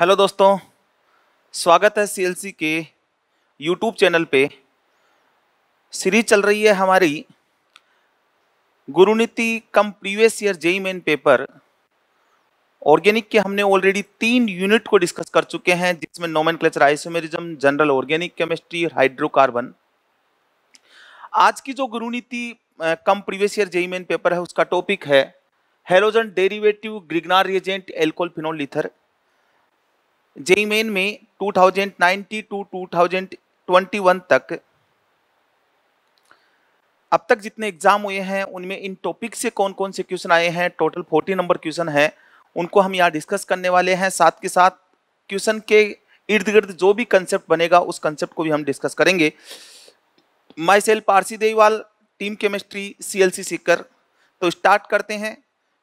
Hello दोस्तों स्वागत है सीएलसी के यूट्यूब चैनल पे सीरीज चल रही है हमारी गुरुनीति कम previous year JEE Main paper organic के हमने ऑलरेडी तीन यूनिट को डिस्कस कर चुके हैं जिसमें nomenclature isomerism general organic chemistry और हाइड्रोकार्बन आज की जो गुरुनीति कम previous year JEE Main paper है उसका टॉपिक है halogen derivative Grignard reagent reagent alcohol phenol ether JEE Main में 2090 टू 2021 तक अब तक जितने एग्जाम हुए हैं उनमें इन टॉपिक से कौन कौन से क्वेश्चन आए हैं टोटल 40 नंबर क्वेश्चन है उनको हम यहाँ डिस्कस करने वाले हैं साथ के साथ क्वेश्चन के इर्द गिर्द जो भी कंसेप्ट बनेगा उस कंसेप्ट को भी हम डिस्कस करेंगे माई सेल पारसी देवाल टीम केमिस्ट्री सी एल सीकर तो स्टार्ट करते हैं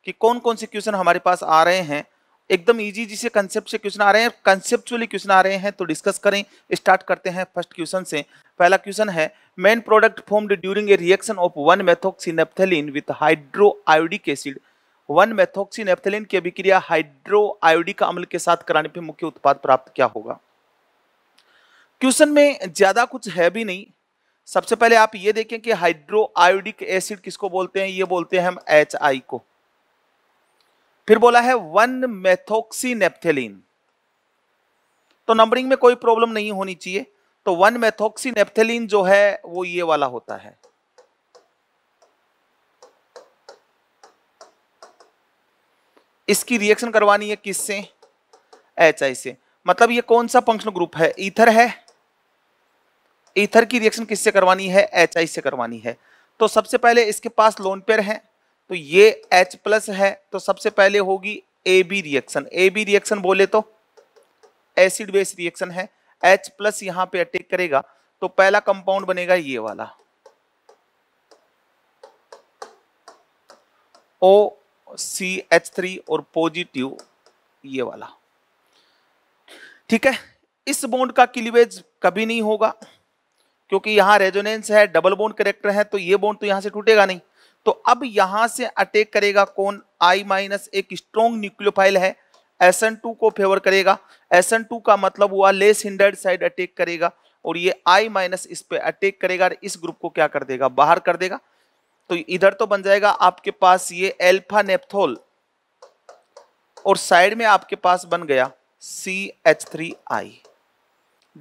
कि कौन कौन से क्वेश्चन हमारे पास आ रहे हैं एकदम इजी जी से कंसेप्ट से क्वेश्चन आ रहे हैं कंसेप्चुअली क्वेश्चन आ रहे हैं तो डिस्कस करें स्टार्ट करते हैं फर्स्ट क्वेश्चन से पहला क्वेश्चन है main product formed during a reaction of one methoxynaphthalene with hydro iodic acid one methoxynaphthalene की अभिक्रिया हाइड्रो आयोडिक अम्ल के साथ कराने पर मुख्य उत्पाद प्राप्त क्या होगा क्वेश्चन में ज़्यादा कुछ है भी नहीं सबसे पहले आप ये देखें कि हाइड्रो आयोडिक एसिड किसको बोलते हैं ये बोलते हैं हम एच को फिर बोला है वन मेथोक्सी नेपथेलिन तो नंबरिंग में कोई प्रॉब्लम नहीं होनी चाहिए तो वन मेथोक्सी नेपथेलिन जो है वो ये वाला होता है इसकी रिएक्शन करवानी है किससे एच आई से मतलब ये कौन सा फंक्शनल ग्रुप है ईथर है ईथर की रिएक्शन किससे करवानी है एच आई से करवानी है तो सबसे पहले इसके पास लोन पेयर है तो ये H प्लस है तो सबसे पहले होगी A B reaction A B reaction बोले तो एसिड बेस रिएक्शन है एच प्लस यहां पर अटैक करेगा तो पहला कंपाउंड बनेगा ये वाला ओ सी एच थ्री और पॉजिटिव ये वाला ठीक है इस बोन्ड का क्लीवेज कभी नहीं होगा क्योंकि यहां रेजोनेंस है डबल बोन्ड करेक्टर है तो ये बोन्ड तो यहां से टूटेगा नहीं तो अब यहां से अटैक करेगा कौन आई माइनस एक स्ट्रॉन्ग न्यूक्लियोफाइल है एसन टू को फेवर करेगा एसन टू का मतलब हुआ लेस हिंडर्ड साइड अटैक करेगा और ये आई माइनस इस पे अटैक करेगा और इस ग्रुप को क्या कर देगा बाहर कर देगा तो इधर तो बन जाएगा आपके पास ये एल्फा नेपथोल और साइड में आपके पास बन गया C H three I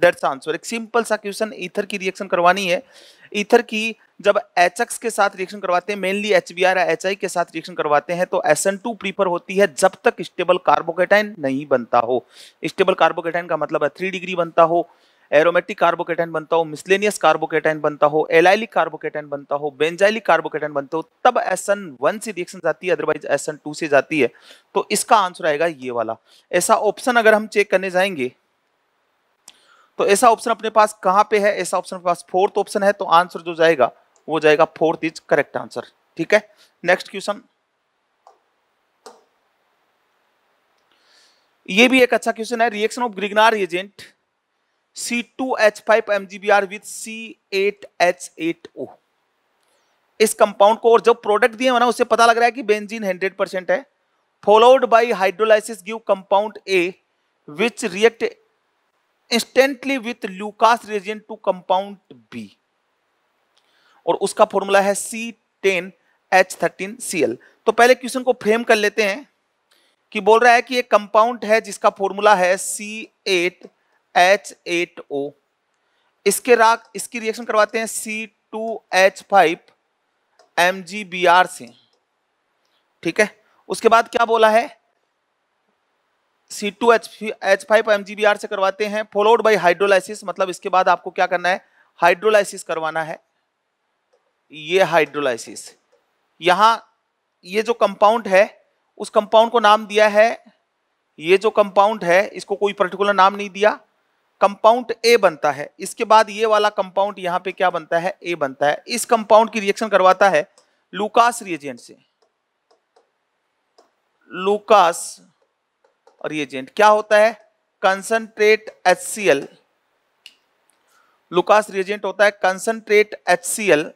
that's answer एक सिंपल सा क्वेश्चन ईथर की रिएक्शन करवानी है ईथर की जब एच के साथ रिएक्शन करवाते हैं मेनली एच आर एच के साथ रिएक्शन करवाते हैं तो एस एन प्रीफर होती है जब तक स्टेबल कार्बोकेटाइन नहीं बनता हो स्टेबल कार्बोकेटाइन का मतलब है थ्री डिग्री बनता हो एरोमेटिक कार्बोकेटाइन बनता हो मिसलेनियस कार्बोकेटाइन बनता हो एलाइलिक कार्बोकेटाइन बनता हो बेंजाइलिक कार्बोकेटाइन बनता हो तब एस वन से रिएक्शन जाती है अदरवाइज एस टू से जाती है तो इसका आंसर आएगा ये वाला ऐसा ऑप्शन अगर हम चेक करने जाएंगे तो ऐसा ऑप्शन अपने पास कहाँ पे है ऐसा ऑप्शन अपने पास फोर्थ ऑप्शन है तो आंसर जो जाएगा हो जाएगा फोर्थ इज करेक्ट आंसर ठीक है नेक्स्ट क्वेश्चन ये भी एक अच्छा क्वेश्चन है reaction of Grignard reagent C two H five M G B R with C eight H eight O इस कंपाउंड को और जो प्रोडक्ट दिए ना उससे पता लग रहा है कि बेंजीन हंड्रेड परसेंट है followed by hydrolysis give compound A which react instantly with Lucas reagent to compound B और उसका फॉर्मूला है C ten H thirteen C L तो पहले क्वेश्चन को फ्रेम कर लेते हैं कि बोल रहा है कि एक कंपाउंड है जिसका फॉर्मूला है C eight H eight O इसके राग इसकी रिएक्शन करवाते हैं C two H five M G B R से ठीक है उसके बाद क्या बोला है C two H H five M G B R से करवाते हैं फॉलोड बाई हाइड्रोलाइसिस मतलब इसके बाद आपको क्या करना है हाइड्रोलाइसिस करवाना है ये हाइड्रोलाइसिस यहाँ ये जो कंपाउंड है उस कंपाउंड को नाम दिया है ये जो कंपाउंड है इसको कोई पर्टिकुलर नाम नहीं दिया कंपाउंड ए बनता है इसके बाद ये वाला कंपाउंड यहाँ पे क्या बनता है ए बनता है इस कंपाउंड की रिएक्शन करवाता है लुकास रिएजेंट से लुकास रिएजेंट क्या होता है concentrate H C L Lucas reagent होता है concentrate H C L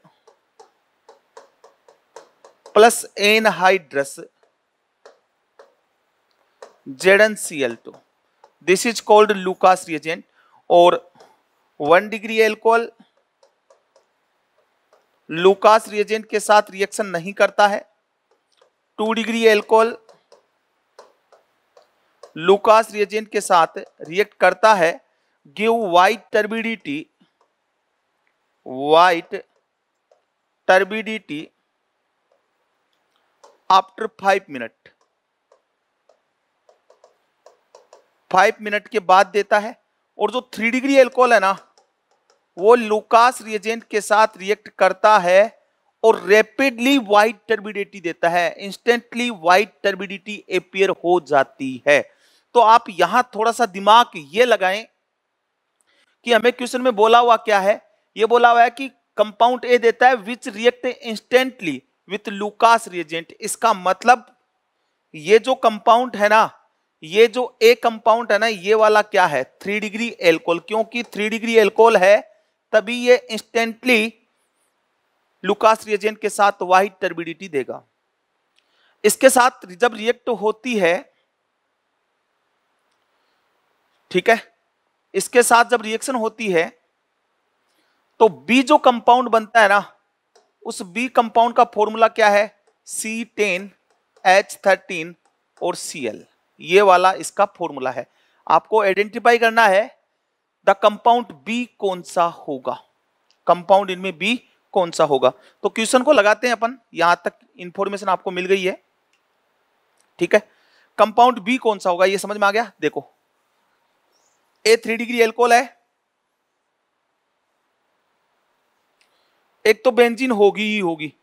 plus anhydrous Z N C L two this is called Lucas reagent और one degree alcohol Lucas reagent के साथ रिएक्शन नहीं करता है two degree alcohol Lucas reagent के साथ रिएक्ट करता है give white turbidity white turbidity after five minute five minute के बाद देता है और जो थ्री डिग्री एल्कोहल है ना वो लुकास रिएजेंट के साथ रिएक्ट करता है और रैपिडली वाइट टर्बिडिटी देता है इंस्टेंटली वाइट टर्बिडिटी एपियर हो जाती है तो आप यहां थोड़ा सा दिमाग ये लगाएं कि हमें क्वेश्चन में बोला हुआ क्या है ये बोला हुआ है कि कंपाउंड ए देता है which react instantly with Lucas reagent इसका मतलब ये जो कंपाउंड है ना ये जो ए कंपाउंड है ना ये वाला क्या है थ्री डिग्री एल्कोहल क्योंकि थ्री डिग्री एल्कोहल है तभी ये इंस्टेंटली लुकास रिएजेंट के साथ वाइट टर्बिडिटी देगा इसके साथ जब रिएक्ट होती है ठीक है इसके साथ जब रिएक्शन होती है तो बी जो कंपाउंड बनता है ना उस बी कंपाउंड का फॉर्मूला क्या है सी टेन एच थर्टीन और सी एल ये वाला इसका फॉर्मूला है आपको आइडेंटिफाई करना है द कंपाउंड बी कौन सा होगा कंपाउंड इनमें बी कौन सा होगा तो क्वेश्चन को लगाते हैं अपन यहां तक इंफॉर्मेशन आपको मिल गई है ठीक है कंपाउंड बी कौन सा होगा ये समझ में आ गया देखो ए थ्री डिग्री एल्कोल है एक तो बेंजीन होगी ही होगी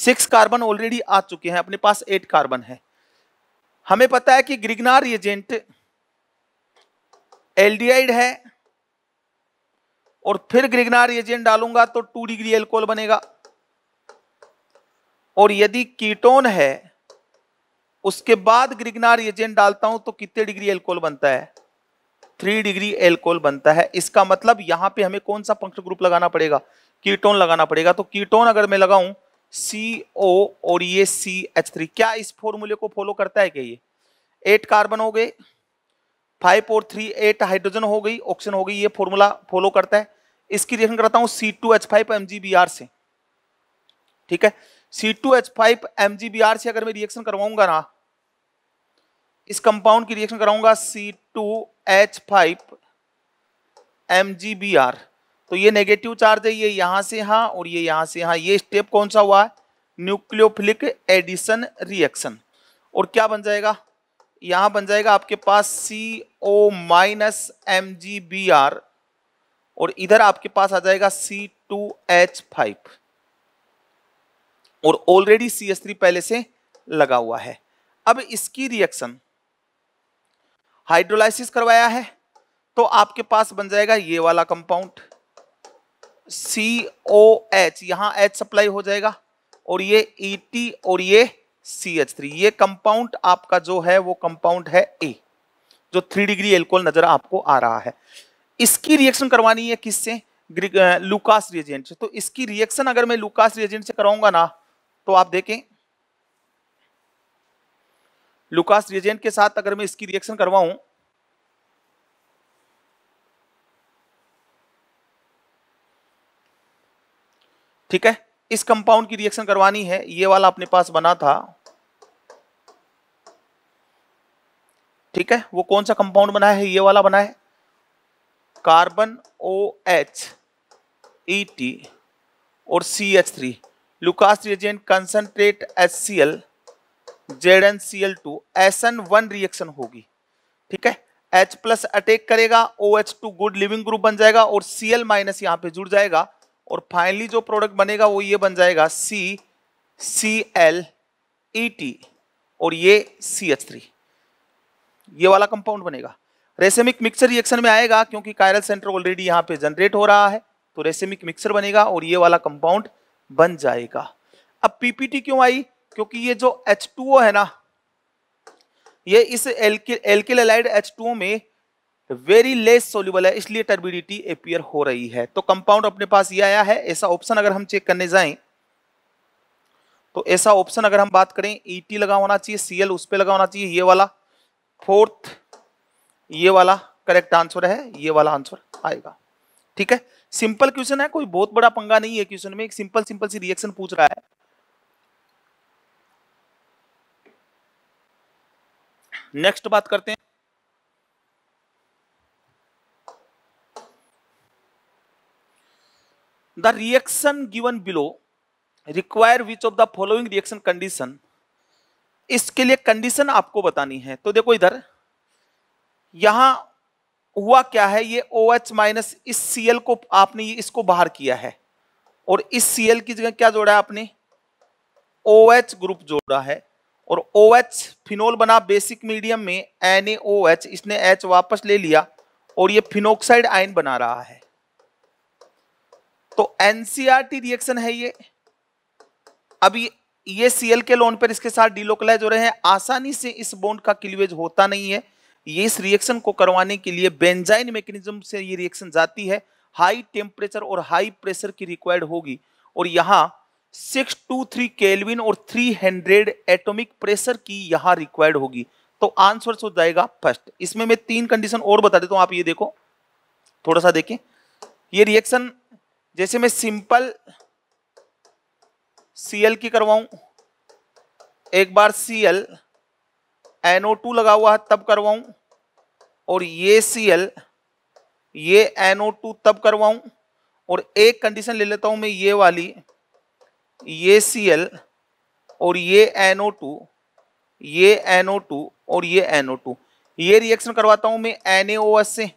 सिक्स कार्बन ऑलरेडी आ चुके हैं अपने पास एट कार्बन है हमें पता है कि ग्रिगनार एजेंट एल्डिहाइड है और फिर ग्रिगनार एजेंट डालूंगा तो टू डिग्री एल्कोहल बनेगा और यदि कीटोन है उसके बाद ग्रिगनार एजेंट डालता हूं तो कितने डिग्री एल्कोहल बनता है थ्री डिग्री एल्कोल बनता है इसका मतलब यहाँ पे हमें कौन सा पंक्ट ग्रुप लगाना पड़ेगा कीटोन लगाना पड़ेगा तो कीटोन अगर मैं लगाऊं सी ओ और ये सी एच थ्री क्या इस फॉर्मूले को फॉलो करता है क्या ये एट कार्बन हो गए फाइव और थ्री एट हाइड्रोजन हो गई ऑक्सीजन हो गई ये फॉर्मूला फॉलो करता है इसकी रिएक्शन कराता हूँ C two H five M G B R से ठीक है C two H five M G B R से अगर मैं रिएक्शन करवाऊंगा ना इस कंपाउंड की रिएक्शन कराऊंगा C two H five M G B R तो ये नेगेटिव चार्ज है ये यहाँ से यहाँ और ये यहाँ से यहाँ ये स्टेप कौन सा हुआ है न्यूक्लियोफिलिक एडिशन रिएक्शन और क्या बन जाएगा यहाँ बन जाएगा आपके पास C O minus M G B R और इधर आपके पास आ जाएगा सी टू एच फाइव और ऑलरेडी सी एस थ्री पहले से लगा हुआ है अब इसकी रिएक्शन हाइड्रोलाइसिस करवाया है तो आपके पास बन जाएगा ये वाला कंपाउंड सी ओ एच यहां एच सप्लाई हो जाएगा और ये ई e टी और ये सी एच थ्री ये कंपाउंड आपका जो है वो कंपाउंड है ए जो थ्री डिग्री एल्कोल नजर आपको आ रहा है इसकी रिएक्शन करवानी है किससे लुकास रिएजेंट से तो इसकी रिएक्शन अगर मैं लुकास रिएजेंट से कराऊंगा ना तो आप देखें लुकास रिजेंट के साथ अगर मैं इसकी रिएक्शन करवाऊं ठीक है इस कंपाउंड की रिएक्शन करवानी है ये वाला अपने पास बना था ठीक है वो कौन सा कंपाउंड बना है ये वाला बना है carbon O H E T और C H three Lucas reagent concentrate H C L Z N C L two S N one reaction होगी ठीक है एच प्लस अटैक करेगा O H two good leaving group बन जाएगा और C L minus यहां पर जुड़ जाएगा और फाइनली जो प्रोडक्ट बनेगा वो ये बन जाएगा सी सी एल ई टी और ये सी एच थ्री ये वाला कंपाउंड बनेगा रेसेमिक मिक्सर रिएक्शन में आएगा क्योंकि कायरल सेंटर ऑलरेडी यहां पे जनरेट हो रहा है तो रेसेमिक मिक्सर बनेगा और ये वाला कंपाउंड बन जाएगा अब पीपीटी क्यों आई क्योंकि ये जो H2O है ना ये इस एल्किल एलाइड एच में वेरी लेस सोल्यूबल है इसलिए टर्बिडिटी अपियर हो रही है तो कंपाउंड अपने पास ये आया है ऐसा ऑप्शन अगर हम चेक करने जाएं तो ऐसा ऑप्शन अगर हम बात करें ईटी e लगा होना चाहिए सीएल उस पर लगा होना चाहिए ये वाला फोर्थ ये वाला करेक्ट आंसर है ये वाला आंसर आएगा ठीक है सिंपल क्वेश्चन है कोई बहुत बड़ा पंगा नहीं है क्वेश्चन में एक सिंपल सिंपल सी रिएक्शन पूछ रहा है नेक्स्ट बात करते हैं the reaction given below require which of the following reaction condition इसके लिए कंडीशन आपको बतानी है तो देखो इधर यहां हुआ क्या है ये ओ एच माइनस इस सी एल को आपने ये इसको बाहर किया है और इस सी एल की जगह क्या जोड़ा है आपने ओ OH एच ग्रुप जोड़ा है और ओ OH फिनोल बना बेसिक मीडियम में एन NaOH इसने एच वापस ले लिया और ये फिनोक्साइड आयन बना रहा है तो एनसीआरटी रिएक्शन e है ये अभी ये सीएल के लोन पर इसके साथ डिलोकलाइज हो रहे हैं आसानी से इस बोन्ड का क्लिवेज होता नहीं है ये इस रिएक्शन को करवाने के लिए बेंजाइन मैकेनिज्म से ये रिएक्शन जाती है हाई टेम्परेचर और हाई प्रेशर की रिक्वायर्ड होगी और यहां सिक्स टू थ्री केल्विन और थ्री हंड्रेड एटोमिक प्रेशर की यहां रिक्वायर्ड होगी तो आंसर हो जाएगा फर्स्ट इसमें मैं तीन कंडीशन और बता देता हूं आप ये देखो थोड़ा सा देखें ये रिएक्शन जैसे मैं सिंपल सीएल की करवाऊं एक बार सीएल एनओ टू लगा हुआ है तब करवाऊं और ये सीएल ये एनओ टू तब करवाऊं और एक कंडीशन ले लेता हूं मैं ये वाली ये सी एल और ये एनओ टू ये एनओ टू और ये एनओ टू ये रिएक्शन करवाता हूं मैं एन ए ओ एस से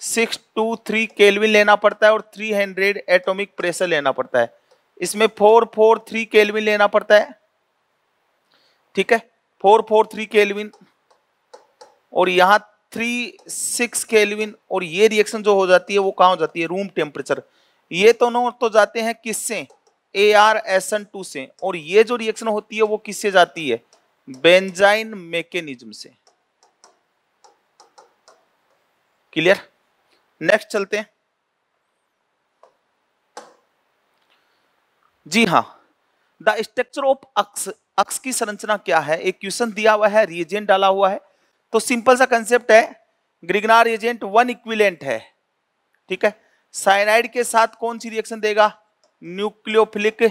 सिक्स टू थ्री केलविन लेना पड़ता है और थ्री हंड्रेड एटोमिक प्रेशर लेना पड़ता है इसमें फोर फोर थ्री केलविन लेना पड़ता है ठीक है फोर फोर थ्री केलविन और यहाँ थ्री सिक्स केलविन और ये रिएक्शन जो हो जाती है वो कहाँ हो जाती है रूम टेम्परेचर ये दोनों तो, तो जाते हैं किससे ए आर एन टू से और ये जो रिएक्शन होती है वो किससे जाती है बेंजाइन मैकेनिज्म से क्लियर नेक्स्ट चलते हैं जी हाँ the structure of X X की संरचना क्या है एक क्वेश्चन दिया हुआ है रिएजेंट डाला हुआ है तो सिंपल सा कंसेप्ट है ग्रिगनार रिएजेंट वन इक्विलेंट है ठीक है साइनाइड के साथ कौन सी रिएक्शन देगा न्यूक्लियोफिलिक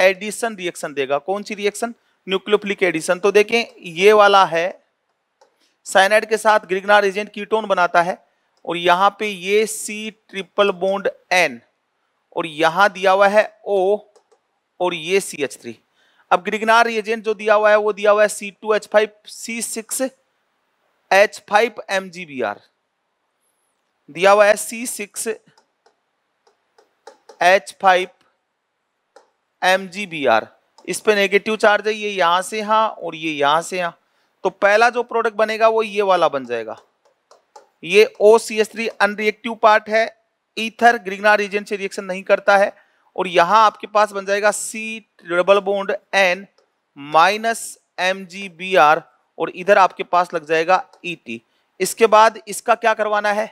एडिशन रिएक्शन देगा कौन सी रिएक्शन न्यूक्लियोफिलिक एडिशन तो देखें ये वाला है साइनाइड के साथ ग्रिगनार एजेंट कीटोन बनाता है और यहाँ पे ये सी ट्रिपल बोन्ड एन और यहाँ दिया हुआ है ओ और ये सी एच थ्री अब ग्रिगनार एजेंट जो दिया हुआ है वो दिया हुआ है C two H five C six H five M G B R दिया हुआ है C six H five M G B R इस पर नेगेटिव चार्ज है ये यहां से हाँ और ये यहां से यहां तो पहला जो प्रोडक्ट बनेगा वो ये वाला बन जाएगा ये O C S three unreactive part है ईथर ग्रिगना रीजन से रिएक्शन नहीं करता है और यहां आपके पास बन जाएगा C double bond N minus M G B R और इधर आपके पास लग जाएगा ई e टी इसके बाद इसका क्या करवाना है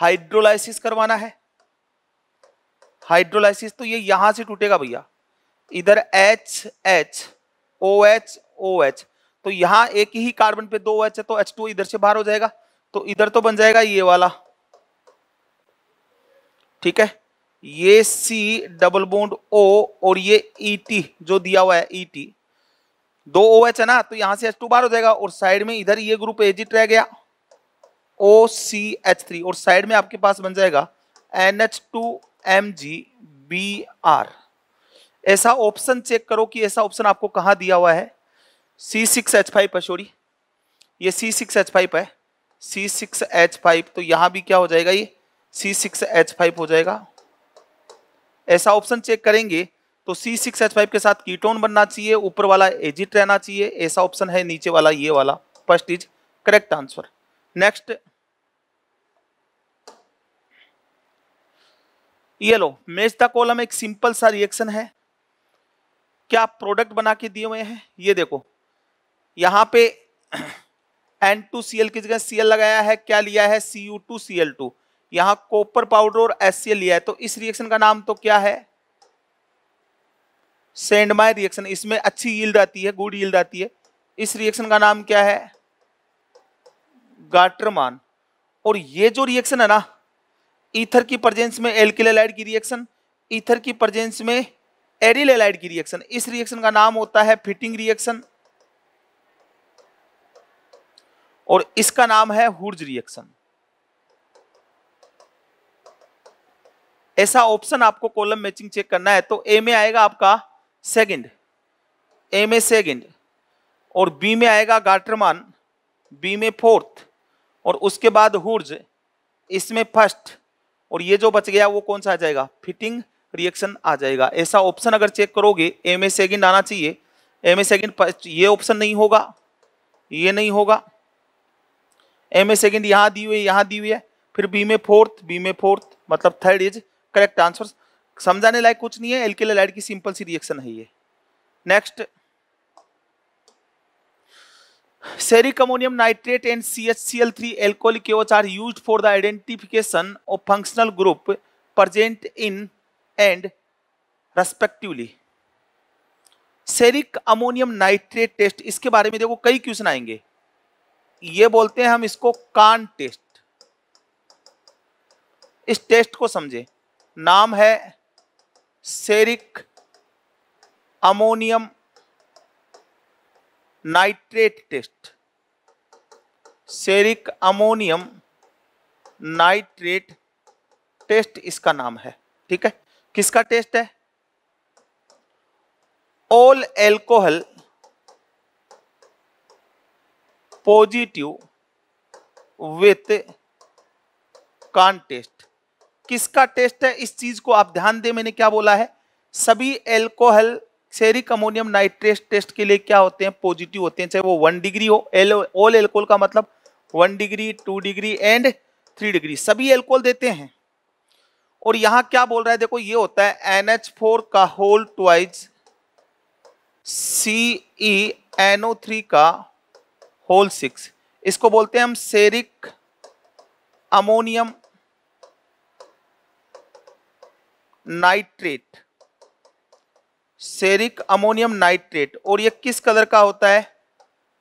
हाइड्रोलाइसिस करवाना है हाइड्रोलाइसिस तो ये यहां से टूटेगा भैया इधर H H O H O H तो यहाँ एक ही कार्बन पे दो एच है तो एच टू इधर से बाहर हो जाएगा तो इधर तो बन जाएगा ये वाला ठीक है ये सी डबल बोन्ड ओ और ये ई e टी जो दिया हुआ है ई e टी दो ओ एच है ना तो यहां से एच टू बाहर हो जाएगा और साइड में इधर ये ग्रुप एजिट रह गया ओ सी एच थ्री और साइड में आपके पास बन जाएगा N H two M G B R ऐसा ऑप्शन चेक करो कि ऐसा ऑप्शन आपको कहाँ दिया हुआ है सी सिक्स एच फाइव है सॉरी ये सी सिक्स एच फाइव है सी सिक्स एच फाइव तो यहाँ भी क्या हो जाएगा ये सी सिक्स एच फाइव हो जाएगा ऐसा ऑप्शन चेक करेंगे तो सी सिक्स एच फाइव के साथ कीटोन बनना चाहिए ऊपर वाला एजिट रहना चाहिए ऐसा ऑप्शन है नीचे वाला ये वाला first is correct answer next ये लो मेजदा कॉलम एक सिंपल सा रिएक्शन है क्या प्रोडक्ट बना के दिए हुए हैं ये देखो यहाँ पे एन टू सी एल की जगह सी एल लगाया है क्या लिया है C U two C L two यहाँ कॉपर पाउडर और एस सी एल लिया है तो इस रिएक्शन का नाम तो क्या है सेंड माई रिएक्शन इसमें अच्छी यील्ड आती है गुड यील्ड आती है इस रिएक्शन का नाम क्या है गाटरमान और ये जो रिएक्शन है ना ईथर की प्रजेंस में एल्किलाइड की रिएक्शन ईथर की प्रजेंस में एरिल एलाइड की रिएक्शन इस रिएक्शन का नाम होता है फिटिंग रिएक्शन और इसका नाम है हुर्ज रिएक्शन ऐसा ऑप्शन आपको कॉलम मैचिंग चेक करना है तो ए में आएगा आपका सेकंड ए में सेकंड और बी में आएगा गाटरमान बी में फोर्थ और उसके बाद हुर्ज इसमें फर्स्ट और ये जो बच गया वो कौन सा आ जाएगा फिटिंग रिएक्शन आ जाएगा ऐसा ऑप्शन अगर चेक करोगे एम ए सेकेंड आना चाहिए एम ए सेकेंड ये ऑप्शन नहीं होगा ये नहीं होगा एम ए सेकेंड यहाँ दी हुई है यहाँ दी हुई है फिर बी में फोर्थ बी में फोर्थ मतलब थर्ड इज करेक्ट आंसर समझाने लायक कुछ नहीं है एल्किल लाइट की सिंपल सी रिएक्शन है ये next ceric ammonium nitrate and C H C L three alcoholic are use for the identification of functional group present in and respectively ceric ammonium nitrate test इसके बारे में देखो कई question आएंगे ये बोलते हैं हम इसको कान टेस्ट इस टेस्ट को समझे नाम है ceric ammonium nitrate test ceric ammonium nitrate test इसका नाम है ठीक है किसका टेस्ट है all alcohol positive with CAN test किसका टेस्ट है इस चीज को आप ध्यान दें मैंने क्या बोला है सभी alcohol ceric ammonium nitrate test के लिए क्या होते हैं पॉजिटिव होते हैं चाहे वो वन डिग्री हो एल ऑल एल्कोल का मतलब one degree two degree and three degree सभी एल्कोल देते हैं और यहां क्या बोल रहा है देखो ये होता है एन एच फोर का whole twice C E NO three का होल सिक्स इसको बोलते हैं हम ceric ammonium nitrate ceric ammonium nitrate और ये किस कलर का होता है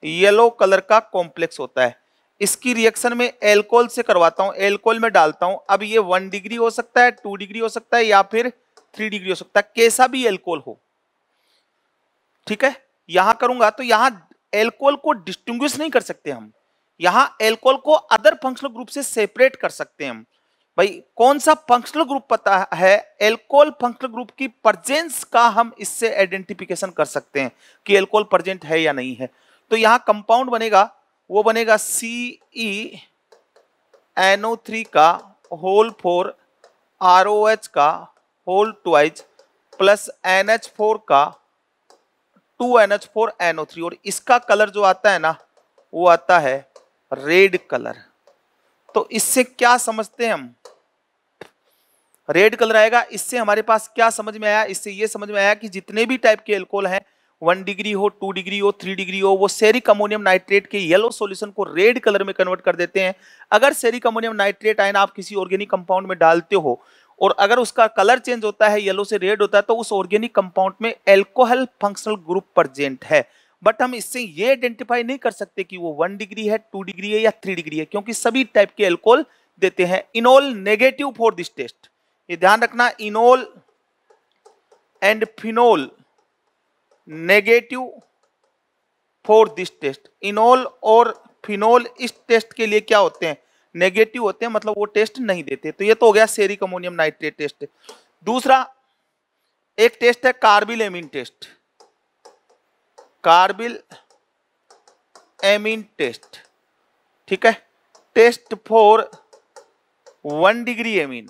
येलो कलर का कॉम्प्लेक्स होता है इसकी रिएक्शन में एल्कोहल से करवाता हूँ एल्कोहल में डालता हूँ अब ये वन डिग्री हो सकता है टू डिग्री हो सकता है या फिर थ्री डिग्री हो सकता है कैसा भी एल्कोहल हो ठीक है यहां करूंगा तो यहां एल्कोहल को डिस्टिंग्विश नहीं कर सकते हम यहां एल्कोहल को अदर फंक्शनल ग्रुप से सेपरेट कर सकते हैं हम भाई कौन सा फंक्शनल ग्रुप पता है एल्कोहल फंक्शनल ग्रुप की प्रजेंस का हम इससे आइडेंटिफिकेशन कर सकते हैं कि एल्कोहल प्रजेंट है या नहीं है तो यहाँ कंपाउंड बनेगा वो बनेगा सी ई एनओ थ्री का whole four R O H का whole twice plus N H four का two N H four N O three और इसका कलर जो आता है ना वो आता है रेड कलर तो इससे क्या समझते हैं हम रेड कलर आएगा इससे हमारे पास क्या समझ में आया इससे ये समझ में आया कि जितने भी टाइप के एल्कोहल हैं वन डिग्री हो टू डिग्री हो थ्री डिग्री हो वो सेरिक अमोनियम नाइट्रेट के येलो सॉल्यूशन को रेड कलर में कन्वर्ट कर देते हैं अगर सेरिक अमोनियम नाइट्रेट आयन आप किसी ऑर्गेनिक कंपाउंड में डालते हो और अगर उसका कलर चेंज होता है येलो से रेड होता है तो उस ऑर्गेनिक कंपाउंड में एल्कोहल फंक्शनल ग्रुप प्रजेंट है बट हम इससे ये आइडेंटिफाई नहीं कर सकते कि वो वन डिग्री है टू डिग्री है या थ्री डिग्री है क्योंकि सभी टाइप के एल्कोहल देते हैं enol negative for this test ये ध्यान रखना enol and phenol negative for this test enol और फिनोल इस टेस्ट के लिए क्या होते हैं नेगेटिव होते हैं मतलब वो टेस्ट नहीं देते तो ये तो हो गया सेरिक अमोनियम नाइट्रेट टेस्ट दूसरा एक टेस्ट है carbylamine test carbylamine test ठीक है test for one degree amine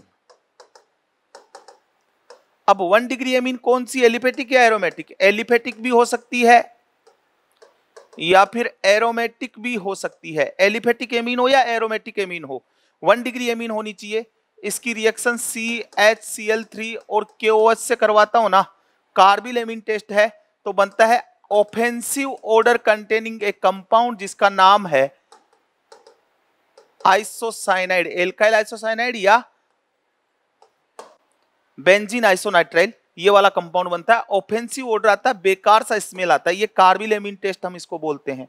अब वन डिग्री अमीन कौन सी एलिफेटिक या एरोमेटिक एलिफेटिक भी हो सकती है या फिर एरोमेटिक भी हो सकती है एलिफेटिक एमीन हो या एरोमेटिक एमीन हो वन डिग्री एमीन होनी चाहिए इसकी reaction C H C L three और के ओ एच से करवाता हूं ना कार्बिल एमीन टेस्ट है तो बनता है offensive odour containing a compound जिसका नाम है आइसोसाइनाइड एल्काइल आइसोसाइनाइड या बेंजीन आइसोनाइट्राइल ये वाला कंपाउंड बनता है ऑफेंसिव ऑर्डर आता है बेकार सा स्मेल आता है ये कार्बिल एमिन टेस्ट हम इसको बोलते हैं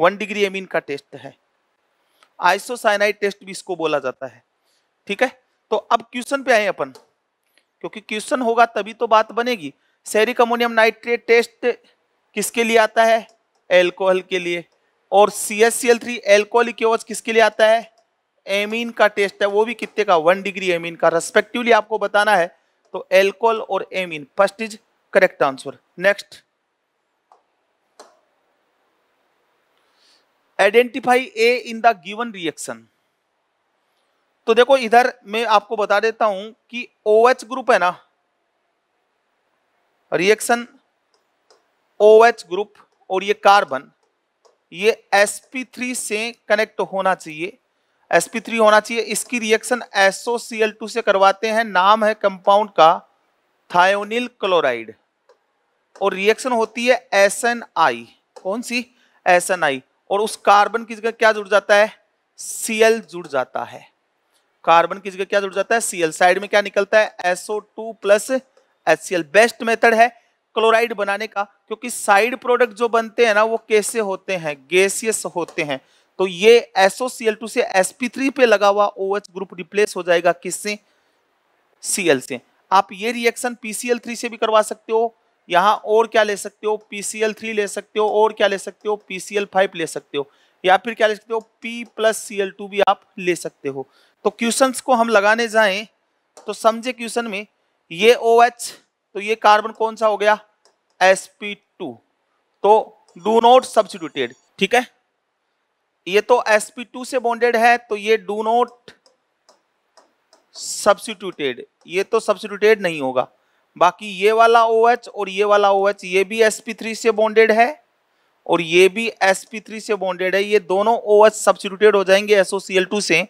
वन डिग्री एमिन का टेस्ट है आइसोसाइनाइड टेस्ट भी इसको बोला जाता है ठीक है तो अब क्वेश्चन पे आए अपन क्योंकि क्वेश्चन होगा तभी तो बात बनेगी सेरिक अमोनियम नाइट्रेट टेस्ट किसके लिए आता है एल्कोहल के लिए और C S C L three alcoholic किसके लिए आता है एमीन का टेस्ट है वो भी कितने का वन डिग्री एमीन का रेस्पेक्टिवली आपको बताना है तो एल्कोल और amine first is correct answer next identify A in the given reaction तो देखो इधर मैं आपको बता देता हूं कि ओ OH ग्रुप है ना रिएक्शन ओ OH ग्रुप और ये कार्बन ये sp3 से कनेक्ट होना चाहिए sp3 होना चाहिए इसकी रिएक्शन SOCl2 से करवाते हैं नाम है कंपाउंड का थायोनिल क्लोराइड और रिएक्शन होती है SNI कौन सी SNI और उस कार्बन की जगह क्या जुड़ जाता है Cl जुड़ जाता है कार्बन की जगह क्या जुड़ जाता है Cl साइड में क्या निकलता है SO2 plus HCl best method है क्लोराइड बनाने का क्योंकि साइड प्रोडक्ट जो बनते हैं ना वो कैसे होते हैं गैसियस होते हैं तो ये SOCl2 से sp3 पे लगा हुआ OH ग्रुप रिप्लेस हो जाएगा किससे Cl से आप ये रिएक्शन PCl3 से भी करवा सकते हो यहाँ और क्या ले सकते हो PCl3 ले सकते हो और क्या ले सकते हो PCl5 ले सकते हो या फिर क्या ले सकते हो P प्लस सी भी आप ले सकते हो तो क्वेश्चंस को हम लगाने जाएं तो समझे क्वेश्चन में ये ओ OH, तो ये कार्बन कौन सा हो गया sp2 तो डू नॉट सब्सिट्यूटेड ठीक है ये तो sp2 से बॉन्डेड है तो ये डू नोट सब्सिट्यूटेड ये तो सब्सिट्यूटेड नहीं होगा बाकी ये वाला OH और ये वाला OH ये भी sp3 से बॉन्डेड है और ये भी sp3 से बॉन्डेड है ये दोनों OH सब्सिट्यूटेड हो जाएंगे SOCl2 से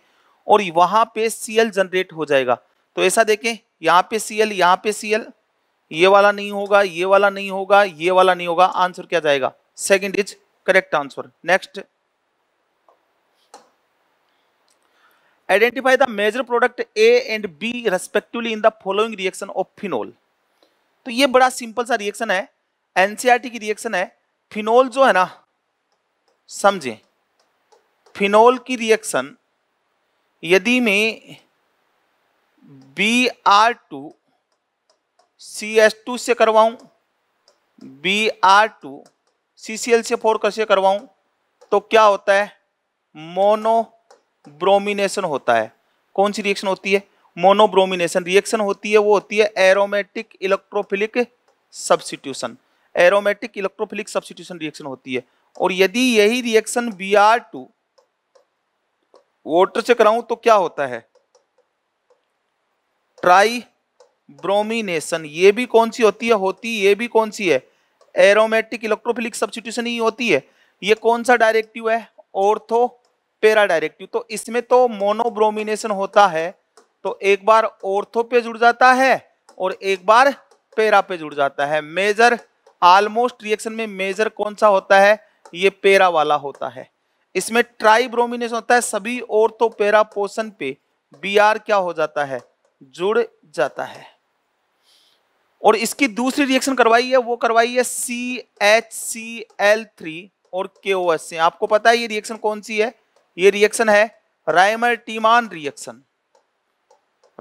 और वहां पे Cl जनरेट हो जाएगा तो ऐसा देखें यहाँ पे Cl यहाँ पे Cl ये वाला नहीं होगा ये वाला नहीं होगा ये वाला नहीं होगा आंसर क्या जाएगा second is correct answer next identify the major product A and B respectively in the following reaction of phenol तो ये बड़ा सिंपल सा रिएक्शन है एनसीआरटी की रिएक्शन है फिनोल जो है ना समझें फिनोल की रिएक्शन यदि मैं B R two C S two से करवाऊं B R two C C L से फोर कर से करवाऊं तो क्या होता है मोनो ब्रोमिनेशन होता है कौन सी रिएक्शन होती है मोनोब्रोमिनेशन रिएक्शन होती है वो होती है aromatic electrophilic substitution aromatic electrophilic substitution reaction होती है और यदि यही reaction B R two water से कराऊं तो क्या होता है ट्राई ब्रोमिनेशन ये भी कौन सी होती है होती ये भी कौन सी है एरोमेटिक इलेक्ट्रोफिलिक सब्सिट्यूशन ही होती है ये कौन सा डायरेक्टिव है ऑर्थो पेरा डायरेक्टिव तो इसमें तो मोनोब्रोमिनेशन होता है तो एक बार ऑर्थो पे जुड़ जाता है और एक बार पेरा पे जुड़ जाता है मेजर ऑलमोस्ट रिएक्शन में मेजर कौन सा होता है ये पेरा वाला होता है इसमें ट्राइब्रोमिनेशन होता है सभी ऑर्थो पेरा पोषण पे बी आर क्या हो जाता है जुड़ जाता है और इसकी दूसरी रिएक्शन करवाई है वो करवाई है C H C L three और के ओ एस से आपको पता है ये रिएक्शन कौन सी है ये रिएक्शन है Reimer Tiemann reaction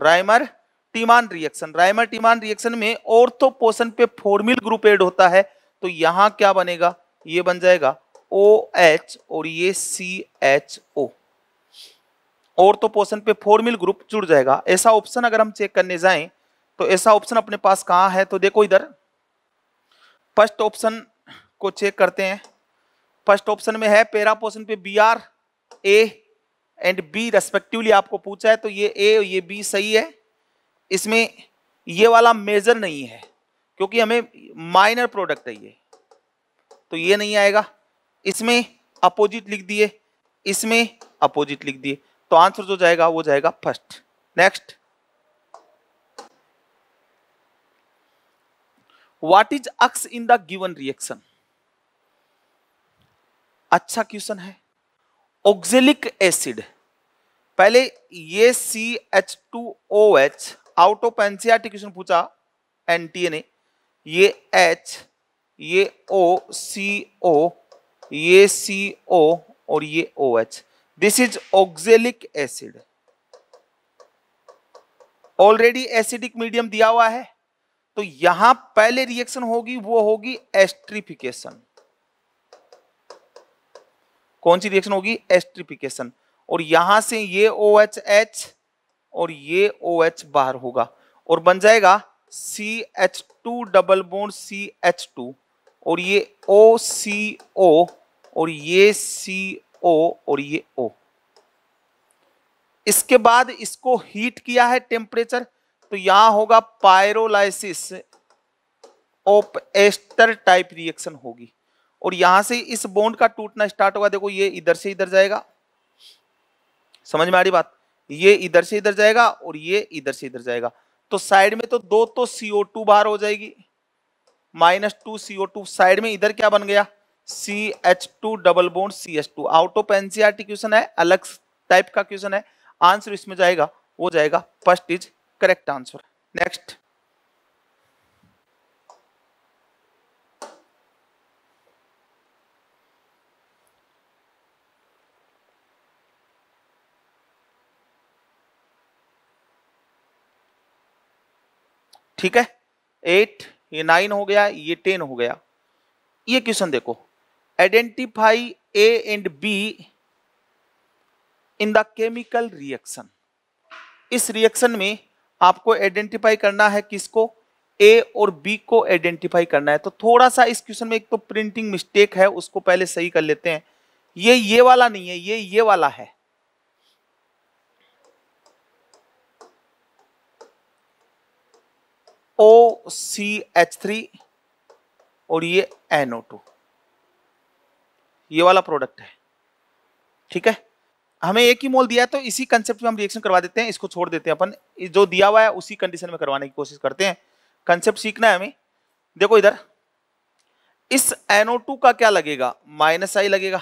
Reimer Tiemann reaction Reimer Tiemann reaction में ऑर्थो पोषण पे फॉर्मिल ग्रुप एड होता है तो यहां क्या बनेगा ये बन जाएगा ओ एच और ये सी एच ओ और तो पोषण पे फॉर्मिल ग्रुप जुड़ जाएगा ऐसा ऑप्शन अगर हम चेक करने जाएं तो ऐसा ऑप्शन अपने पास कहां है तो देखो इधर फर्स्ट ऑप्शन को चेक करते हैं फर्स्ट ऑप्शन में है पेरा पोषण पे B R A and B respectively आपको पूछा है तो ये ए और ये बी सही है इसमें ये वाला मेजर नहीं है क्योंकि हमें माइनर प्रोडक्ट है ये तो ये नहीं आएगा इसमें अपोजिट लिख दिए इसमें अपोजिट लिख दिए तो आंसर जो जाएगा वो जाएगा first next what is X in the given reaction अच्छा क्वेश्चन है ऑक्सिलिक एसिड पहले ये C H two O H out of NCERT question पूछा एनटीए ने ये एच ये ओ सी ओ ये सी ओ और ये O H this is oxalic acid already acidic medium दिया हुआ है तो यहां पहले रिएक्शन होगी वो होगी एस्ट्रीफिकेशन कौन सी रिएक्शन होगी एस्ट्रिफिकेशन और यहां से ये ओ एच एच और ये ओ एच बाहर होगा और बन जाएगा C H two double bond C H two और ये ओ सी ओ और ये सी ओ और ये ओ इसके बाद इसको हीट किया है टेम्परेचर तो यहां होगा pyrolysis of ester type reaction होगी और यहां से इस बॉन्ड का टूटना स्टार्ट होगा देखो ये इधर से इधर जाएगा समझ में आ रही बात ये इधर से इधर जाएगा और ये इधर से इधर जाएगा तो साइड में तो दो तो सीओ टू बाहर हो जाएगी minus two CO two side में इधर क्या बन गया C H two double bond C H two out of NCERT question है अलग टाइप का क्वेश्चन है आंसर इसमें जाएगा वो जाएगा first is correct answer next ठीक है एट ये नाइन हो गया ये टेन हो गया ये क्वेश्चन देखो identify A and B in the chemical reaction इस रिएक्शन में आपको आइडेंटिफाई करना है किसको ए और बी को आइडेंटिफाई करना है तो थोड़ा सा इस क्वेश्चन में एक तो प्रिंटिंग मिस्टेक है उसको पहले सही कर लेते हैं ये ये वाला नहीं है ये ये वाला है ओ सी एच थ्री और ये एनओ टू ये वाला प्रोडक्ट है ठीक है हमें एक ही मोल दिया है तो इसी कंसेप्ट में हम रिएक्शन करवा देते हैं इसको छोड़ देते हैं अपन जो दिया हुआ है उसी कंडीशन में करवाने की कोशिश करते हैं कंसेप्ट सीखना है हमें देखो इधर इस एनओ टू का क्या लगेगा माइनस आई लगेगा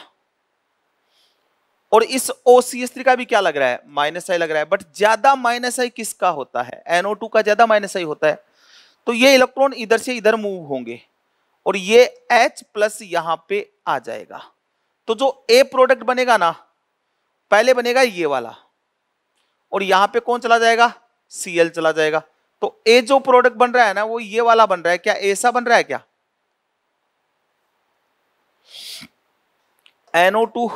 और इस ओ सी एस थ्री का भी क्या लग रहा है माइनस आई लग रहा है बट ज्यादा माइनस आई किसका होता है एनओ टू का ज्यादा माइनस आई होता है तो ये इलेक्ट्रॉन इधर से इधर मूव होंगे और ये एच प्लस यहां पर आ जाएगा तो जो ए प्रोडक्ट बनेगा ना पहले बनेगा ये वाला और यहां पे कौन चला जाएगा सीएल चला जाएगा तो ए जो प्रोडक्ट बन रहा है ना वो ये वाला बन रहा है क्या ऐसा बन रहा है क्या टू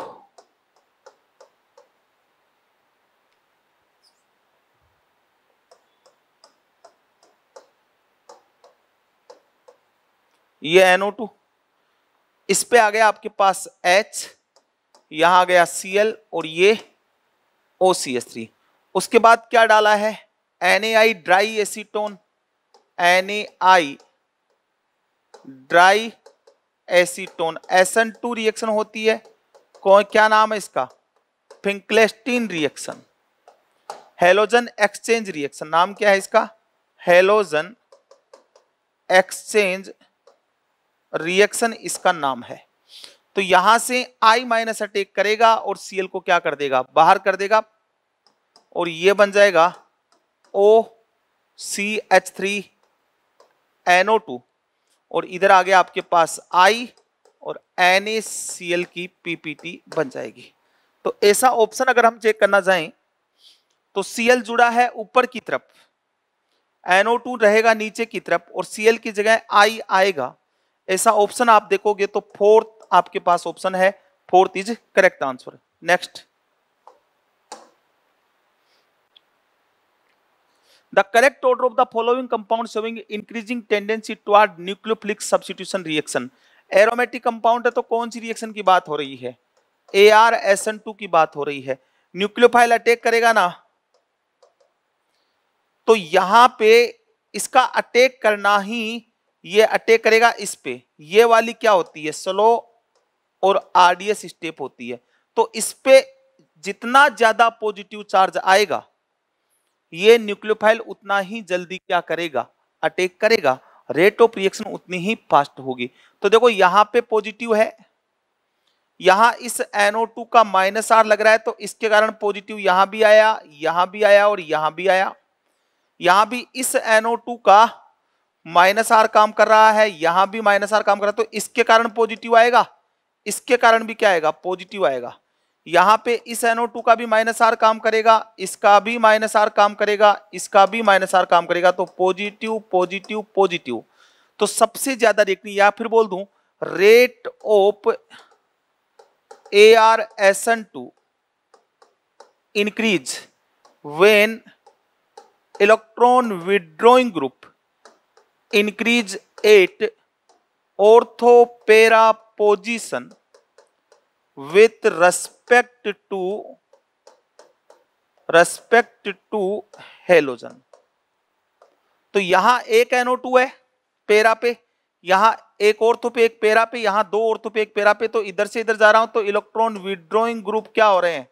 ये NO2 इस पे आ गया आपके पास H यहां आ गया Cl और ये थ्री उसके बाद क्या डाला है NaI dry acetone I dry acetone SN2 reaction होती है कौन क्या नाम है इसका Finkelstein reaction halogen exchange reaction नाम क्या है इसका हेलोजन एक्सचेंज रिएक्शन इसका नाम है तो यहां से आई माइनस अटैक करेगा और सीएल को क्या कर देगा बाहर कर देगा और ये बन जाएगा O C H three NO two और इधर आ गया आपके पास आई और एन ए सी एल की पीपीटी बन जाएगी तो ऐसा ऑप्शन अगर हम चेक करना चाहें तो सीएल जुड़ा है ऊपर की तरफ एनओ टू रहेगा नीचे की तरफ और सीएल की जगह आई आएगा ऐसा ऑप्शन आप देखोगे तो फोर्थ आपके पास ऑप्शन है fourth is correct answer next the correct order of the following compound showing increasing tendency toward nucleophilic substitution reaction aromatic compound है तो कौन सी रिएक्शन की बात हो रही है A R S N two की बात हो रही है न्यूक्लियोफाइल अटैक करेगा ना तो यहां पे इसका अटैक करना ही ये अटैक करेगा इस पे ये वाली क्या होती है स्लो और आरडीएस स्टेप होती है तो इस पे जितना ज्यादा पॉजिटिव चार्ज आएगा ये न्यूक्लियोफाइल उतना ही जल्दी क्या करेगा अटैक करेगा रेट ऑफ रिएक्शन उतनी ही फास्ट होगी तो देखो यहां पे पॉजिटिव है यहां इस टू का माइनस आर लग रहा है तो इसके कारण पॉजिटिव यहां भी आया यहां भी आया और यहां भी आया यहां भी इस टू का माइनस आर काम कर रहा है यहां भी माइनस आर काम कर रहा है तो इसके कारण पॉजिटिव आएगा इसके कारण भी क्या आएगा पॉजिटिव आएगा यहां पे इस NO2 का भी माइनस आर काम करेगा इसका भी माइनस आर काम करेगा इसका भी माइनस आर काम करेगा तो पॉजिटिव पॉजिटिव पॉजिटिव तो सबसे ज्यादा देखनी या फिर बोल दू rate of A R S N two increase when electron withdrawing group increase at ortho para position with respect to respect to halogen तो यहां एक एनओ टू है पेरा पे यहां एक तो पे एक पेरा पे यहां दो तो पे एक पेरा पे तो इधर से इधर जा रहा हूं तो इलेक्ट्रॉन विड्रॉइंग ग्रुप क्या हो रहे हैं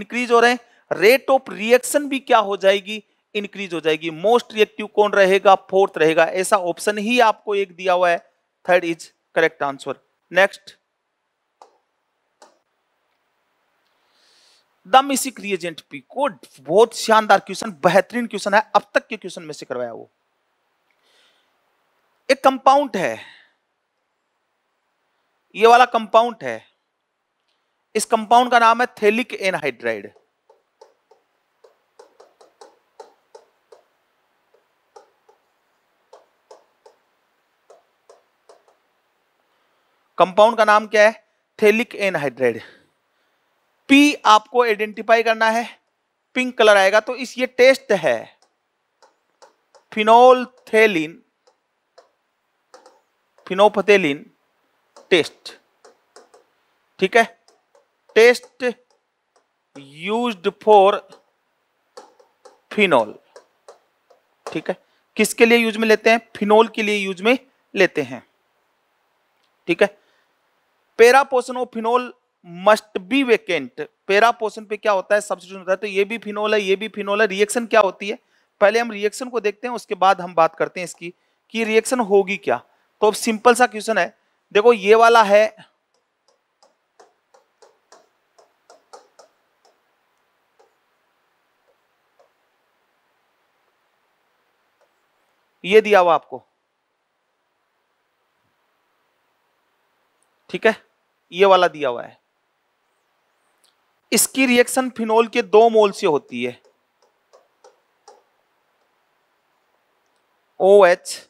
इंक्रीज हो रहे हैं रेट ऑफ रिएक्शन भी क्या हो जाएगी इंक्रीज हो जाएगी मोस्ट रिएक्टिव कौन रहेगा फोर्थ रहेगा ऐसा ऑप्शन ही आपको एक दिया हुआ है third is correct answer next the missing reagent P को बहुत शानदार क्वेश्चन बेहतरीन क्वेश्चन है अब तक के क्वेश्चन में से करवाया वो एक कंपाउंड है ये वाला कंपाउंड है इस कंपाउंड का नाम है थेलिक एनहाइड्राइड कंपाउंड का नाम क्या है थेलिक एनहाइड्राइड पी आपको आइडेंटिफाई करना है पिंक कलर आएगा तो इस ये टेस्ट है फिनोल थेलिन फिनोफथेलिन टेस्ट ठीक है टेस्ट यूज्ड फॉर फिनोल ठीक है किसके लिए यूज में लेते हैं फिनोल के लिए यूज में लेते हैं ठीक है para position of phenol must be vacant para position पे क्या होता है सब्सिट्यूशन होता है तो ये भी फिनोल है ये भी फिनोल है रिएक्शन क्या होती है पहले हम रिएक्शन को देखते हैं उसके बाद हम बात करते हैं इसकी कि रिएक्शन होगी क्या तो अब सिंपल सा क्वेश्चन है देखो ये वाला है ये दिया हुआ आपको ठीक है ये वाला दिया हुआ है इसकी रिएक्शन फिनोल के दो मोल से होती है O H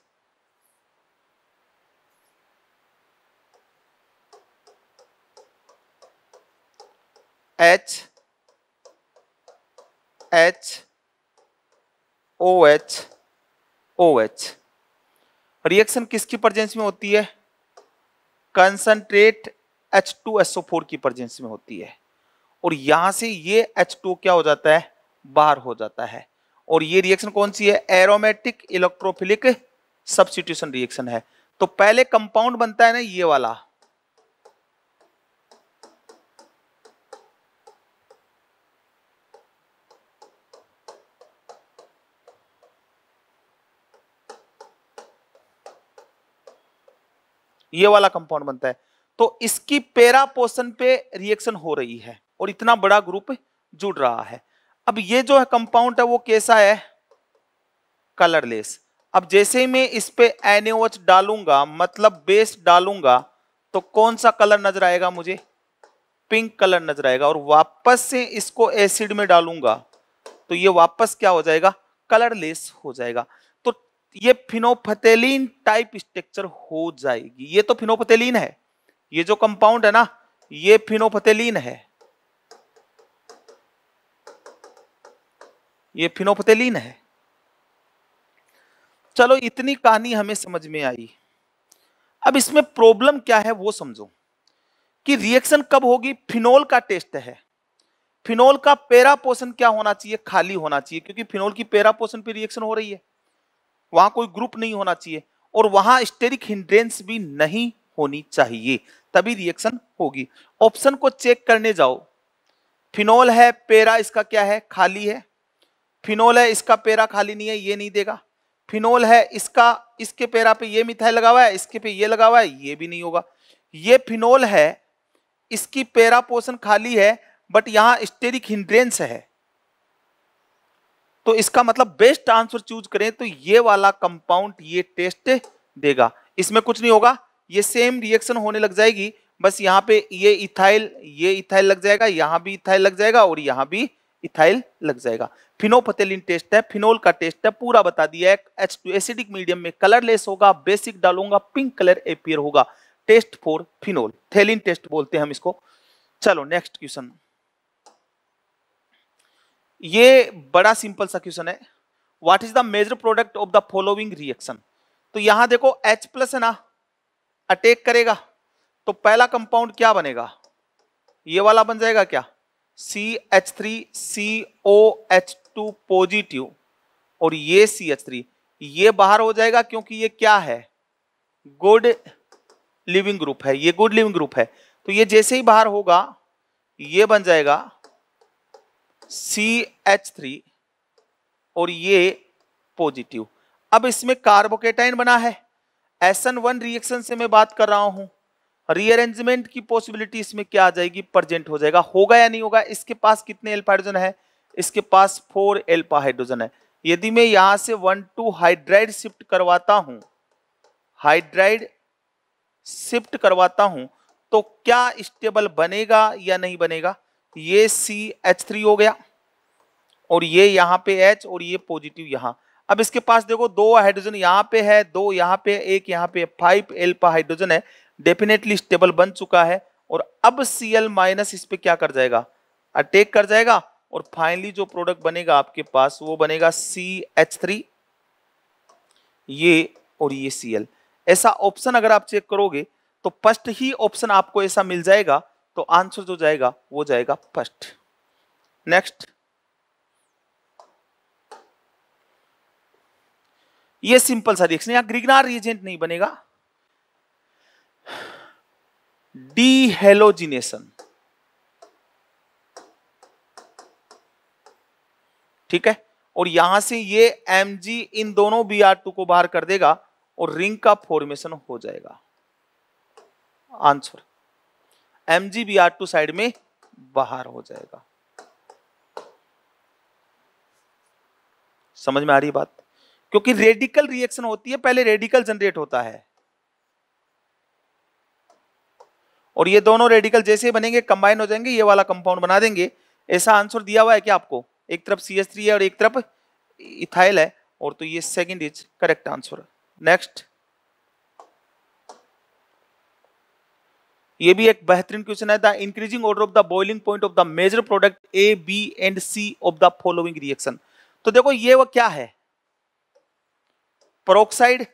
H H O H O H reaction किसकी प्रजेंस में होती है concentrate H two S O four की प्रजेंस में होती है और यहां से ये एच टू क्या हो जाता है बाहर हो जाता है और ये रिएक्शन कौन सी है एरोमेटिक इलेक्ट्रोफिलिक सब्सिट्यूशन रिएक्शन है तो पहले कंपाउंड बनता है ना ये वाला ये वाला कंपाउंड बनता है तो इसकी पेरा पोषण पे रिएक्शन हो रही है और इतना बड़ा ग्रुप जुड़ रहा है अब ये जो है कंपाउंड है वो कैसा है कलरलेस अब जैसे ही मैं इस पे एनएच डालूंगा मतलब बेस डालूंगा तो कौन सा कलर नजर आएगा मुझे पिंक कलर नजर आएगा और वापस से इसको एसिड में डालूंगा तो ये वापस क्या हो जाएगा कलरलेस हो जाएगा तो ये फिनोफतेलिन टाइप स्ट्रक्चर हो जाएगी ये तो फिनोफतेलिन है ये जो कंपाउंड है ना ये फिनोफथेलिन है ये फिनोफथेलिन है चलो इतनी कहानी हमें समझ में आई अब इसमें प्रॉब्लम क्या है वो समझो कि रिएक्शन कब होगी फिनोल का टेस्ट है फिनोल का पेरा पोषण क्या होना चाहिए खाली होना चाहिए क्योंकि फिनोल की पेरा पोषण पे रिएक्शन हो रही है वहां कोई ग्रुप नहीं होना चाहिए और वहां स्टेरिक हिंड्रेंस भी नहीं होनी चाहिए तभी रिएक्शन होगी ऑप्शन को चेक करने जाओ फिनोल है पेरा इसका क्या है खाली है फिनोल है इसका पेरा खाली नहीं है ये नहीं देगा फिनोल है इसका इसके पेरा पे ये मिथाई लगा हुआ है इसके पे ये लगा हुआ है ये भी नहीं होगा ये फिनोल है इसकी पेरा पोषण खाली है बट यहां स्टेरिक हिंड्रेंस है तो इसका मतलब बेस्ट आंसर चूज करें तो ये वाला कंपाउंड ये टेस्ट देगा इसमें कुछ नहीं होगा ये सेम रिएक्शन होने लग जाएगी बस यहाँ पे ये इथाइल ये इथाइल लग जाएगा यहाँ भी इथाइल लग जाएगा और यहाँ भी इथाइल लग जाएगा फिनोपथेलिन टेस्ट है फिनोल का टेस्ट है पूरा बता दिया है एच टू एसिडिक मीडियम में कलरलेस होगा बेसिक डालूंगा पिंक कलर एपियर होगा test for phenolphthalein test बोलते हैं हम इसको चलो नेक्स्ट क्वेश्चन ये बड़ा सिंपल सा क्वेश्चन है what is the major product of the following reaction तो यहां देखो H प्लस है ना अटैक करेगा तो पहला कंपाउंड क्या बनेगा ये वाला बन जाएगा क्या C H three C O H two positive और ये सी एच थ्री ये बाहर हो जाएगा क्योंकि ये क्या है गुड लिविंग ग्रुप है ये गुड लिविंग ग्रुप है तो ये जैसे ही बाहर होगा ये बन जाएगा सी एच थ्री और ये पॉजिटिव अब इसमें कार्बोकेटाइन बना है एसन वन रिएक्शन से मैं बात कर रहा हूं रीअरेंजमेंट की पॉसिबिलिटी इसमें क्या आ जाएगी प्रजेंट हो जाएगा होगा या नहीं होगा इसके पास कितने एल्पा हाइड्रोजन है इसके पास फोर एल्पा हाइड्रोजन है यदि मैं यहां से वन टू हाइड्राइड शिफ्ट करवाता हूं हाइड्राइड शिफ्ट करवाता हूं तो क्या स्टेबल बनेगा या नहीं बनेगा ये सी एच थ्री हो गया और ये यहां पे एच और ये पॉजिटिव यहां अब इसके पास देखो दो हाइड्रोजन यहाँ पे है दो यहाँ पे एक यहाँ पे फाइव एल्पा हाइड्रोजन है डेफिनेटली स्टेबल बन चुका है और अब सी एल माइनस इस पर क्या कर जाएगा अटैक कर जाएगा और फाइनली जो प्रोडक्ट बनेगा आपके पास वो बनेगा सी एच थ्री ये और ये सी एल ऐसा ऑप्शन अगर आप चेक करोगे तो फर्स्ट ही ऑप्शन आपको ऐसा मिल जाएगा तो आंसर जो जाएगा वो जाएगा फर्स्ट नेक्स्ट ये सिंपल सा रिएक्शन यहां ग्रिगनार रिएजेंट नहीं बनेगा डीहेलोजिनेशन ठीक है और यहां से ये एम इन दोनों बी को बाहर कर देगा और रिंग का फॉर्मेशन हो जाएगा answer M G B R two side में बाहर हो जाएगा समझ में आ रही है बात क्योंकि रेडिकल रिएक्शन होती है पहले रेडिकल जनरेट होता है और ये दोनों रेडिकल जैसे बनेंगे कंबाइन हो जाएंगे ये वाला कंपाउंड बना देंगे ऐसा आंसर दिया हुआ है क्या आपको एक तरफ सी एस थ्री है और एक तरफ इथाइल है और तो ये second is correct answer next ये भी एक बेहतरीन क्वेश्चन है the increasing order of the boiling point of the major product A B and C of the following reaction तो देखो ये वो क्या है प्रोक्साइड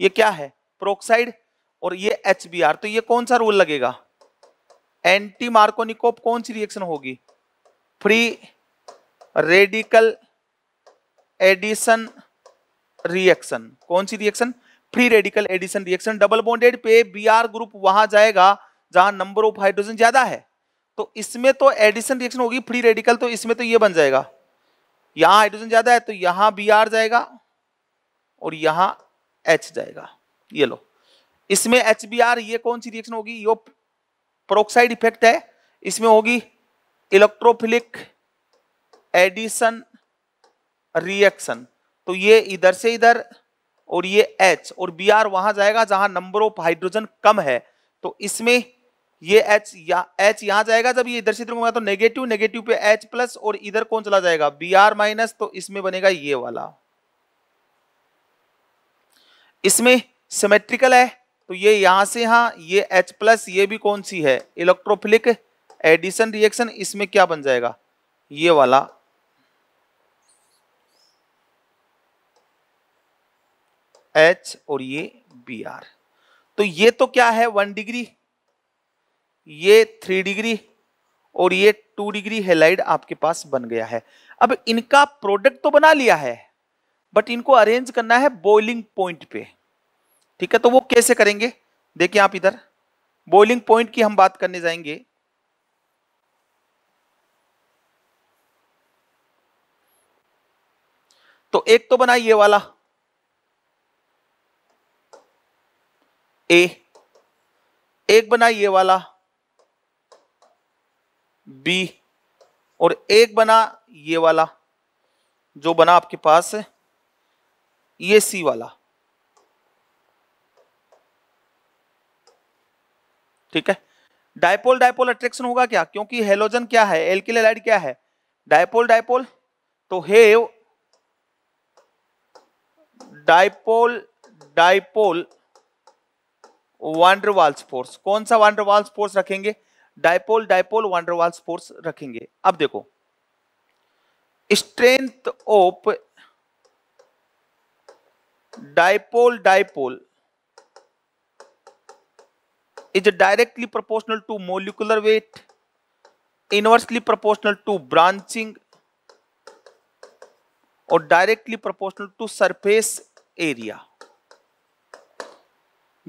ये क्या है प्रोक्साइड और ये एच तो ये कौन सा रूल लगेगा एंटी मार्कोनिकोप कौन सी रिएक्शन होगी फ्री रेडिकल एडिशन रिएक्शन कौन सी reaction free radical addition reaction double bonded पे बी आर ग्रुप वहां जाएगा जहां नंबर ऑफ हाइड्रोजन ज्यादा है तो इसमें तो एडिशन रिएक्शन होगी फ्री रेडिकल तो इसमें तो ये बन जाएगा यहां हाइड्रोजन ज्यादा है तो यहां बी आर जाएगा और यहां एच जाएगा ये लो इसमें एच बी आर ये कौन सी रिएक्शन होगी यो प्रोक्साइड इफेक्ट है इसमें होगी इलेक्ट्रोफिलिक एडिशन रिएक्शन तो ये इधर से इधर और ये एच और बी आर वहां जाएगा जहां नंबर ऑफ हाइड्रोजन कम है तो इसमें ये एच या एच यहाँ जाएगा जब ये इधर से इधर घूमेगा तो नेगेटिव नेगेटिव पे एच प्लस और इधर कौन चला जाएगा बी आर माइनस तो इसमें बनेगा ये वाला इसमें सिमेट्रिकल है तो ये यहां से यहां ये एच प्लस ये भी कौन सी है इलेक्ट्रोफिलिक एडिशन रिएक्शन इसमें क्या बन जाएगा ये वाला एच और ये बी आर तो ये तो क्या है वन डिग्री ये थ्री डिग्री और ये टू डिग्री हेलाइड आपके पास बन गया है अब इनका प्रोडक्ट तो बना लिया है बट इनको अरेंज करना है बॉइलिंग पॉइंट पे ठीक है तो वो कैसे करेंगे देखिए आप इधर बॉइलिंग पॉइंट की हम बात करने जाएंगे तो एक तो बना ये वाला ए एक बना ये वाला बी और एक बना ये वाला जो बना आपके पास ये सी वाला ठीक है डायपोल डायपोल अट्रैक्शन होगा क्या क्योंकि हेलोजन क्या है एल्किल क्या है डायपोल डायपोल तो have dipole dipole van der Waals force कौन सा वांडरवाल्स फोर्स रखेंगे डायपोल डायपोल वंडरवाल्स फोर्स रखेंगे अब देखो strength of dipole dipole is directly proportional to molecular weight inversely proportional to branching और directly proportional to surface area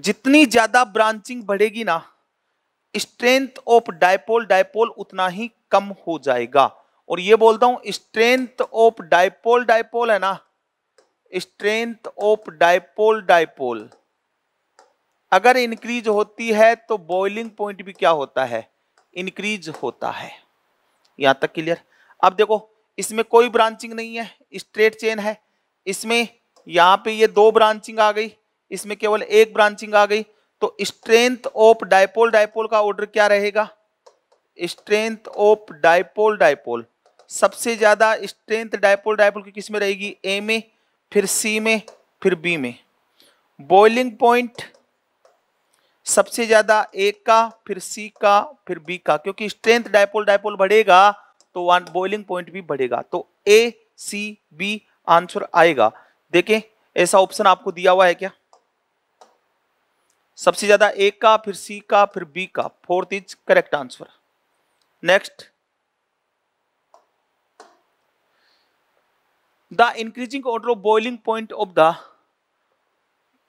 जितनी ज्यादा ब्रांचिंग बढ़ेगी ना स्ट्रेंथ ऑफ डायपोल डायपोल उतना ही कम हो जाएगा और ये बोलता हूं स्ट्रेंथ ऑफ डायपोल डायपोल है ना स्ट्रेंथ ऑफ डायपोल डायपोल अगर इंक्रीज होती है तो बॉइलिंग पॉइंट भी क्या होता है इंक्रीज होता है यहां तक क्लियर अब देखो इसमें कोई ब्रांचिंग नहीं है स्ट्रेट चेन है इसमें यहां पे ये दो ब्रांचिंग आ गई इसमें केवल एक ब्रांचिंग आ गई तो स्ट्रेंथ ऑफ डायपोल डायपोल का ऑर्डर क्या रहेगा स्ट्रेंथ ऑफ डायपोल डायपोल सबसे ज्यादा स्ट्रेंथ डायपोल डायपोल की किस में रहेगी ए में फिर सी में फिर बी में बॉइलिंग पॉइंट सबसे ज्यादा ए का फिर सी का फिर बी का क्योंकि स्ट्रेंथ डायपोल डायपोल बढ़ेगा तो वन बॉइलिंग पॉइंट भी बढ़ेगा तो ए सी बी आंसर आएगा देखें ऐसा ऑप्शन आपको दिया हुआ है क्या सबसे ज्यादा ए का फिर सी का फिर बी का fourth is correct answer next the increasing order of boiling point of the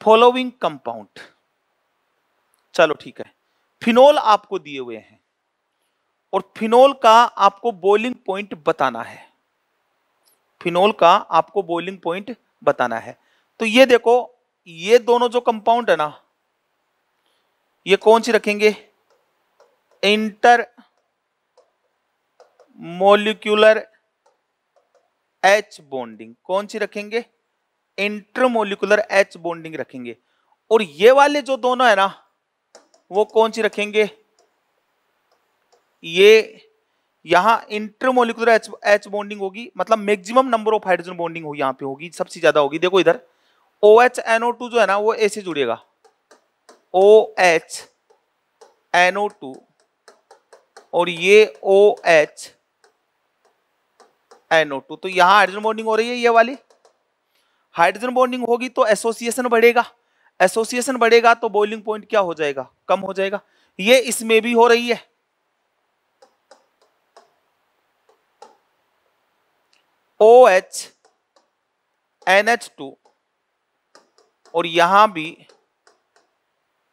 following compound चलो ठीक है फिनोल आपको दिए हुए हैं और फिनोल का आपको बॉइलिंग पॉइंट बताना है फिनोल का आपको बॉइलिंग पॉइंट बताना है तो ये देखो ये दोनों जो कंपाउंड है ना ये कौन सी रखेंगे इंटर मोलिकुलर एच बॉन्डिंग कौन सी रखेंगे इंटरमोलिकुलर एच बॉन्डिंग रखेंगे और ये वाले जो दोनों है ना वो कौन सी रखेंगे ये यहां इंटरमोलिकुलर एच एच बॉन्डिंग होगी मतलब maximum number of hydrogen bonding हो यहां पे होगी सबसे ज्यादा होगी देखो इधर ओ एच एनओ टू जो है ना वो ऐसे जुड़ेगा O H N O two और ये O H N O two तो यहां हाइड्रोजन बॉन्डिंग हो रही है ये वाली हाइड्रोजन बॉन्डिंग होगी तो एसोसिएशन बढ़ेगा एसोसिएशन बढ़ेगा तो बॉइलिंग पॉइंट क्या हो जाएगा कम हो जाएगा ये इसमें भी हो रही है O H N H two और यहां भी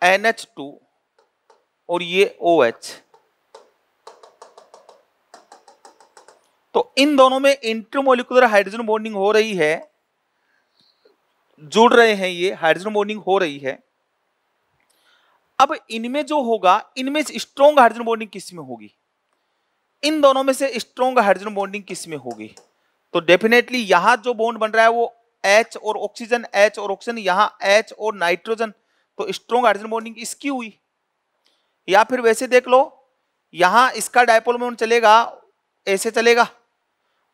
एन एच टू और ये ओ एच तो इन दोनों में इंटरमोलिकुलर हाइड्रोजन बॉन्डिंग हो रही है जुड़ रहे हैं ये हाइड्रोजन बॉन्डिंग हो रही है अब इनमें जो होगा इनमें से स्ट्रॉन्ग हाइड्रोजन बॉन्डिंग किस में होगी इन दोनों में से स्ट्रॉन्ग हाइड्रोजन बॉन्डिंग किस में होगी तो डेफिनेटली यहां जो बॉन्ड बन रहा है वो एच और ऑक्सीजन एच और ऑक्सीजन यहां एच और नाइट्रोजन तो स्ट्रॉन्ग हाइड्रोजन बॉन्डिंग इसकी हुई या फिर वैसे देख लो यहां इसका डायपोल मोमेंट चलेगा ऐसे चलेगा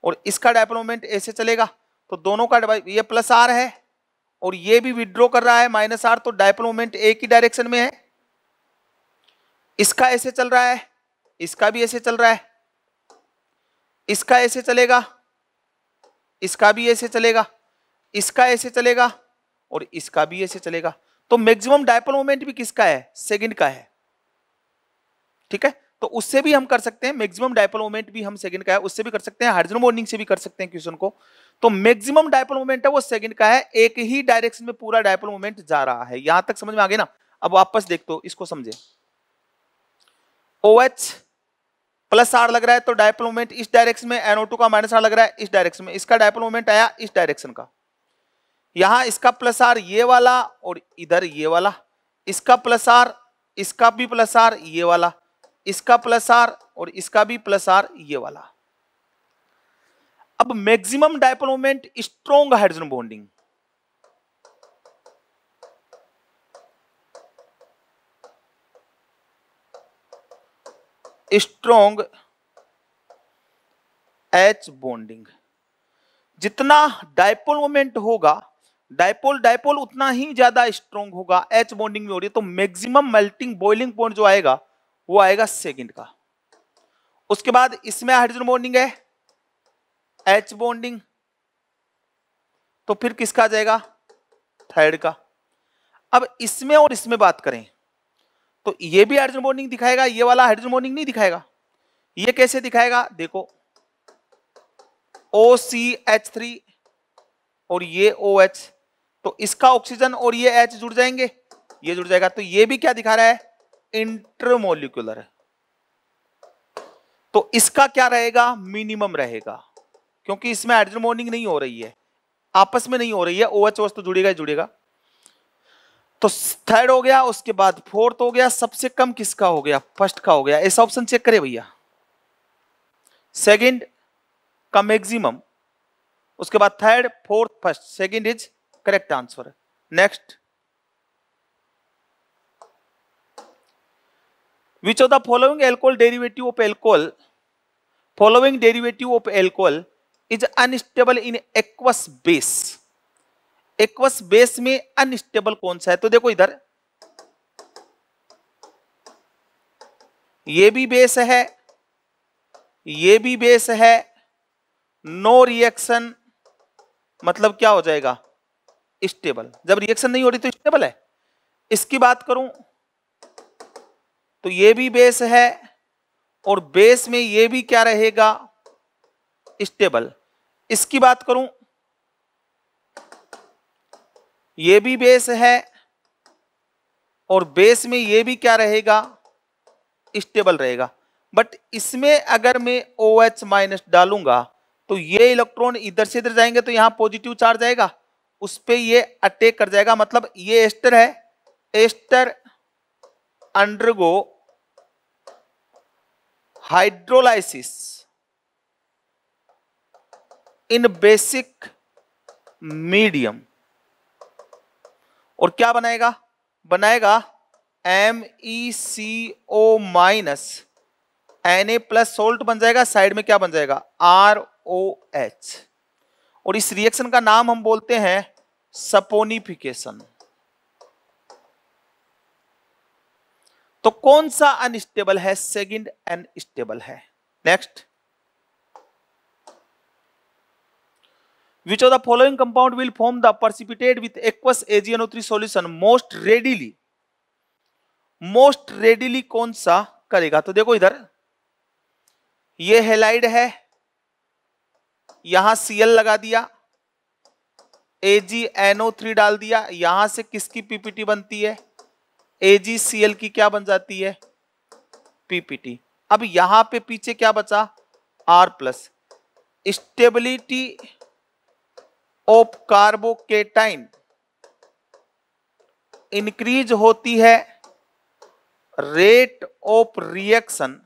और इसका डायपोल मोमेंट ऐसे चलेगा तो दोनों का ये प्लस आर है और ये भी विड्रॉ कर रहा है माइनस आर तो डायपोल मोमेंट एक ही डायरेक्शन में है इसका ऐसे चल रहा है इसका भी ऐसे चल रहा है इसका ऐसे चलेगा इसका भी ऐसे चलेगा इसका ऐसे चलेगा और इसका भी ऐसे चलेगा तो मैक्सिमम डायपोल मोमेंट भी किसका है सेकंड का है ठीक है तो उससे भी हम कर सकते हैं मैक्सिमम डायपोल मोमेंट भी हम सेकंड का है उससे भी कर सकते हैं हाइड्रोजन बॉन्डिंग से भी कर सकते हैं क्वेश्चन को तो मैक्सिमम डायपोल मोमेंट है वो सेकंड का है एक ही डायरेक्शन में पूरा डायपोल मोमेंट जा रहा है यहां तक समझ में आ गया ना अब वापस देख दो इसको समझे ओ एच प्लस आर लग रहा है तो डायपोल मोमेंट इस डायरेक्शन में एनओ टू का माइनस आर लग रहा है इस डायरेक्शन में इसका डायपोल मोमेंट आया इस डायरेक्शन का यहां इसका प्लस आर ये वाला और इधर ये वाला इसका प्लस आर इसका भी प्लस आर ये वाला इसका प्लस आर और इसका भी प्लस आर ये वाला अब maximum dipole moment strong hydrogen bonding strong H bonding जितना डायपोल मोमेंट होगा डायपोल डायपोल उतना ही ज्यादा स्ट्रॉन्ग होगा एच बॉन्डिंग में हो रही है तो मैक्सिमम मेल्टिंग बॉइलिंग पॉइंट जो आएगा वो आएगा सेकंड का उसके बाद इसमें हाइड्रोजन बॉन्डिंग है एच बॉन्डिंग तो फिर किसका जाएगा थर्ड का अब इसमें और इसमें बात करें तो ये भी हाइड्रोजन बॉन्डिंग दिखाएगा ये वाला हाइड्रोजन बॉन्डिंग नहीं दिखाएगा ये कैसे दिखाएगा देखो ओ सी एच थ्री और ये ओ OH, एच तो इसका ऑक्सीजन और ये एच जुड़ जाएंगे ये जुड़ जाएगा तो ये भी क्या दिखा रहा है इंटरमोलिकुलर तो इसका क्या रहेगा मिनिमम रहेगा क्योंकि इसमें हाइड्रोजन बॉन्डिंग नहीं हो रही है आपस में नहीं हो रही है ओ OH एच OH तो जुड़ेगा ही जुड़ेगा तो थर्ड हो गया उसके बाद फोर्थ हो गया सबसे कम किसका हो गया फर्स्ट का हो गया ऐसा ऑप्शन चेक करें भैया सेकंड का मैक्सिमम उसके बाद third fourth first second is correct answer next which of the following alcohol derivative of alcohol following derivative of alcohol is unstable in aqueous base aqueous base में unstable कौन सा है तो देखो इधर यह भी बेस है यह भी बेस है नो रिएक्शन मतलब क्या हो जाएगा स्टेबल जब रिएक्शन नहीं हो रही तो स्टेबल है इसकी बात करूं तो ये भी बेस है और बेस में ये भी क्या रहेगा स्टेबल इसकी बात करूं ये भी बेस है और बेस में ये भी क्या रहेगा स्टेबल रहेगा बट इसमें अगर मैं ओ एच माइनस डालूंगा तो ये इलेक्ट्रॉन इधर से इधर जाएंगे तो यहां पॉजिटिव चार्ज आएगा उस पर ये अटैक कर जाएगा मतलब ये एस्टर है ester undergo hydrolysis in basic medium और क्या बनाएगा बनाएगा M E C O minus N A plus salt बन जाएगा साइड में क्या बन जाएगा आर ओ एच और इस रिएक्शन का नाम हम बोलते हैं सपोनिफिकेशन तो कौन सा अनस्टेबल है सेकंड अनस्टेबल है next which of the following compound will form the precipitate with aqueous AgN three solution most readily most readily कौन सा करेगा तो देखो इधर ये हेलाइड है यहां सीएल लगा दिया थ्री डाल दिया यहां से किसकी पीपीटी बनती है एल की क्या बन जाती है पीपीटी अब यहां पे पीछे क्या बचा R plus stability of carbocation increase होती है rate of reaction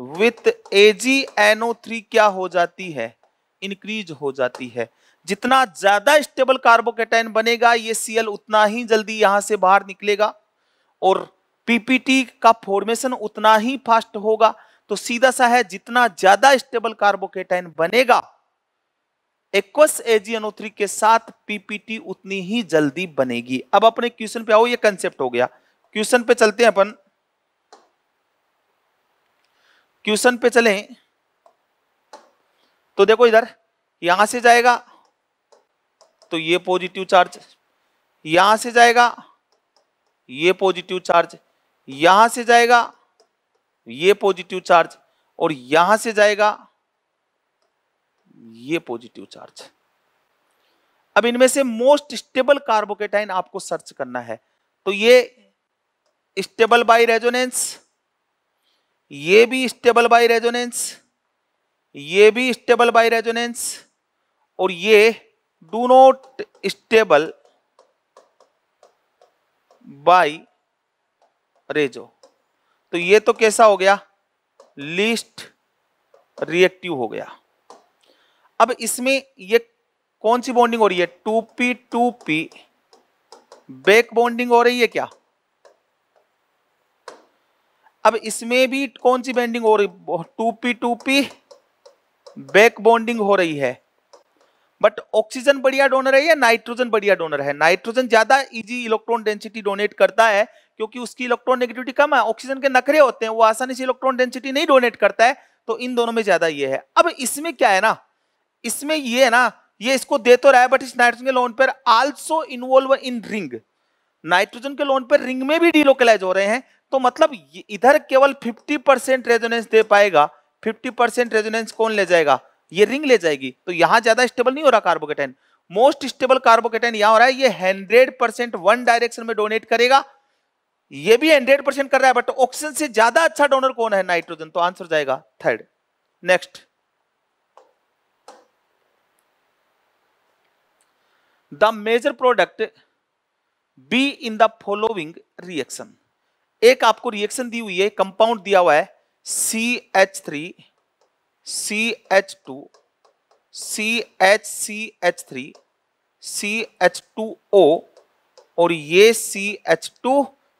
with three क्या हो जाती है इंक्रीज हो जाती है जितना ज्यादा स्टेबल कार्बोकेटाइन बनेगा ये सीएल उतना ही जल्दी यहां से बाहर निकलेगा और पीपीटी का फॉर्मेशन उतना ही फास्ट होगा तो सीधा सा है जितना ज्यादा स्टेबल कार्बोकेटाइन बनेगा एक्वस थ्री के साथ पीपीटी उतनी ही जल्दी बनेगी अब अपने क्वेश्चन पे आओ ये कंसेप्ट हो गया क्वेश्चन पे चलते हैं अपन क्वेश्चन पे चले तो देखो इधर यहां से जाएगा तो ये पॉजिटिव चार्ज यहां से जाएगा ये पॉजिटिव चार्ज यहां से जाएगा ये पॉजिटिव चार्ज और यहां से जाएगा ये पॉजिटिव चार्ज अब इनमें से मोस्ट स्टेबल कार्बोकेटाइन आपको सर्च करना है तो ये स्टेबल बाय रेजोनेंस ये भी स्टेबल बाय रेजोनेंस ये भी स्टेबल बाय रेजोनेंस और ये डू नॉट स्टेबल बाय रेजो तो ये तो कैसा हो गया लीस्ट रिएक्टिव हो गया अब इसमें ये कौन सी बॉन्डिंग हो रही है two P two P back bonding हो रही है क्या अब इसमें भी कौन सी बेंडिंग हो रही two P two P back bonding हो रही है बट ऑक्सीजन बढ़िया डोनर है या नाइट्रोजन बढ़िया डोनर है नाइट्रोजन ज्यादा इजी इलेक्ट्रॉन डेंसिटी डोनेट करता है क्योंकि उसकी इलेक्ट्रॉन नेगेटिविटी कम है ऑक्सीजन के नखरे होते हैं वो आसानी से इलेक्ट्रॉन डेंसिटी नहीं डोनेट करता है तो इन दोनों में ज्यादा ये है अब इसमें क्या है ना इसमें ये है ना ये इसको दे तो रहा है बट इस नाइट्रोजन के लोन पर also involve in ring nitrogen के लोन पर रिंग में भी डीलोकलाइज हो रहे हैं तो मतलब इधर केवल 50 परसेंट रेजोनेंस दे पाएगा 50 परसेंट रेजोनेंस कौन ले जाएगा ये रिंग ले जाएगी तो यहां ज्यादा स्टेबल नहीं हो रहा कार्बोकेटाइन मोस्ट स्टेबल कार्बोकेटाइन यहां हो रहा है ये हंड्रेड परसेंट वन डायरेक्शन में डोनेट करेगा ये भी हंड्रेड परसेंट कर रहा है बट ऑक्सीजन से ज्यादा अच्छा डोनर कौन है नाइट्रोजन तो आंसर जाएगा third next the major product B in the following reaction एक आपको रिएक्शन दी हुई है कंपाउंड दिया हुआ है C H three C H two C H C H three C H two O और ये C H two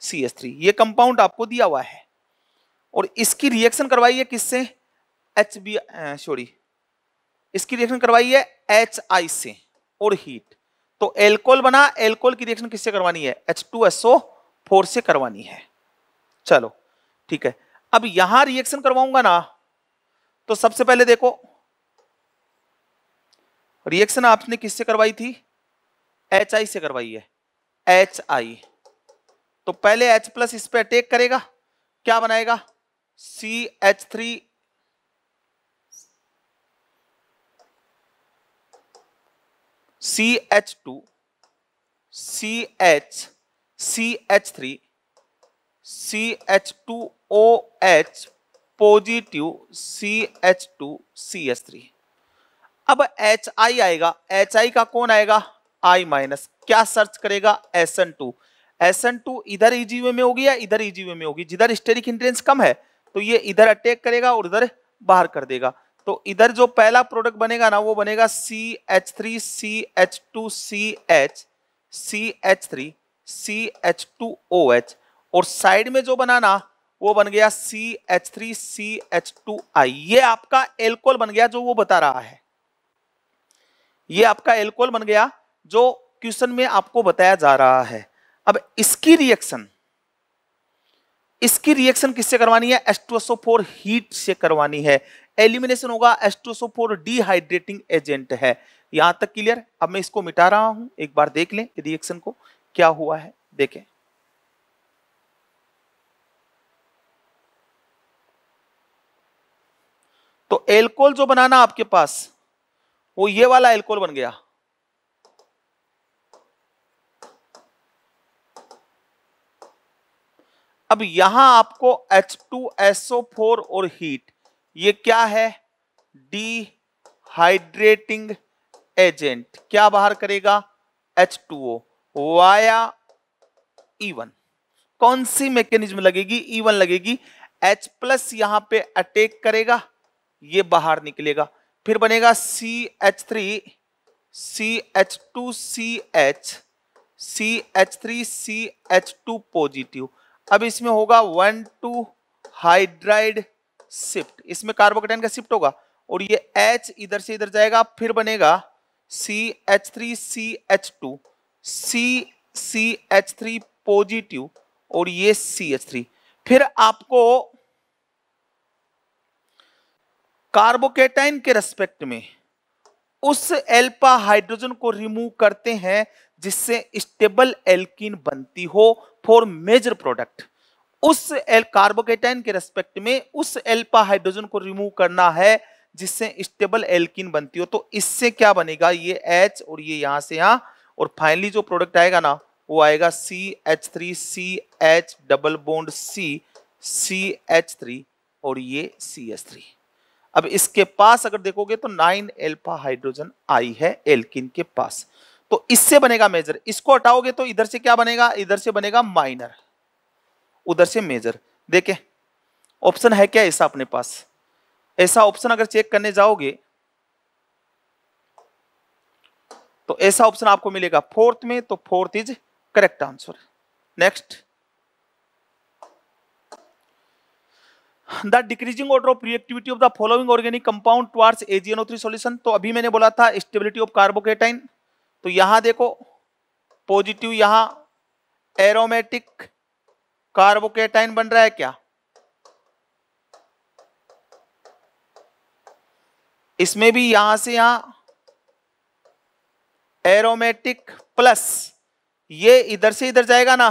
C H three ये कंपाउंड आपको दिया हुआ है और इसकी रिएक्शन करवाई है किससे एच बी सॉरी इसकी रिएक्शन करवाई है एच आई से और हीट तो एल्कोल बना एल्कोल की रिएक्शन किससे करवानी है H two S O four से करवानी है चलो ठीक है अब यहां रिएक्शन करवाऊंगा ना तो सबसे पहले देखो रिएक्शन आपने किससे करवाई थी एच आई से करवाई है एच आई तो पहले एच प्लस इस पर अटैक करेगा क्या बनाएगा C H three C H two C H C H three C H two O H positive C H two C H three अब एच आई आएगा एच आई का कौन आएगा आई माइनस क्या सर्च करेगा S N two S N two इधर easy way में होगी या इधर ईजीवे में होगी जिधर स्टेरिक इंट्रेंस कम है तो ये इधर अटैक करेगा और इधर बाहर कर देगा तो इधर जो पहला प्रोडक्ट बनेगा ना वो बनेगा C H three C H two C H C H three C H two O H और साइड में जो बनाना वो बन गया C H three C H two I ये आपका एल्कोल बन गया जो वो बता रहा है ये आपका एल्कोल बन गया जो क्वेश्चन में आपको बताया जा रहा है अब इसकी रिएक्शन इसकी रिएक्शन किससे करवानी है H2SO4 हीट से करवानी है एलिमिनेशन होगा H2SO4 डिहाइड्रेटिंग एजेंट है यहां तक क्लियर अब मैं इसको मिटा रहा हूं एक बार देख लें रिएक्शन को क्या हुआ है देखें तो एल्कोल जो बनाना आपके पास वो ये वाला एल्कोल बन गया अब यहां आपको H2SO4 और हीट ये क्या है हाइड्रेटिंग एजेंट क्या बाहर करेगा H2O वाया E1 कौन सी मैकेनिज्म लगेगी E1 लगेगी H प्लस यहां पे अटैक करेगा ये बाहर निकलेगा फिर बनेगा C H three C H two C H C H three C H two positive अब इसमें होगा वन टू हाइड्राइड शिफ्ट इसमें कार्बोकेटाइन का शिफ्ट होगा और ये H इधर से इधर जाएगा फिर बनेगा C H three C H two C C H three positive और ये सी एच थ्री फिर आपको कार्बोकेटाइन के रेस्पेक्ट में उस एल्पा हाइड्रोजन को रिमूव करते हैं जिससे स्टेबल एल्किन बनती हो फॉर मेजर प्रोडक्ट उस एल कार्बोकेटाइन के रेस्पेक्ट में उस एल्पा हाइड्रोजन को रिमूव करना है जिससे स्टेबल एल्किन बनती हो तो इससे क्या बनेगा ये एच और ये यहां से यहां और फाइनली जो प्रोडक्ट आएगा ना वो आएगा C H three C H double bond C C H three और ये सी एच थ्री अब इसके पास अगर देखोगे तो नाइन एल्फा हाइड्रोजन आई है एल्किन के पास तो इससे बनेगा मेजर इसको हटाओगे तो इधर से क्या बनेगा इधर से बनेगा माइनर उधर से मेजर देखे ऑप्शन है क्या ऐसा अपने पास ऐसा ऑप्शन अगर चेक करने जाओगे तो ऐसा ऑप्शन आपको मिलेगा फोर्थ में तो fourth is correct answer next the decreasing order of reactivity of the following organic compound towards AgNO solution तो अभी मैंने बोला था स्टेबिलिटी ऑफ कार्बोकेटाइन तो यहां देखो पॉजिटिव यहां एरोमेटिक कार्बोकेटाइन बन रहा है क्या इसमें भी यहां से यहां एरोमेटिक प्लस ये इधर से इधर जाएगा ना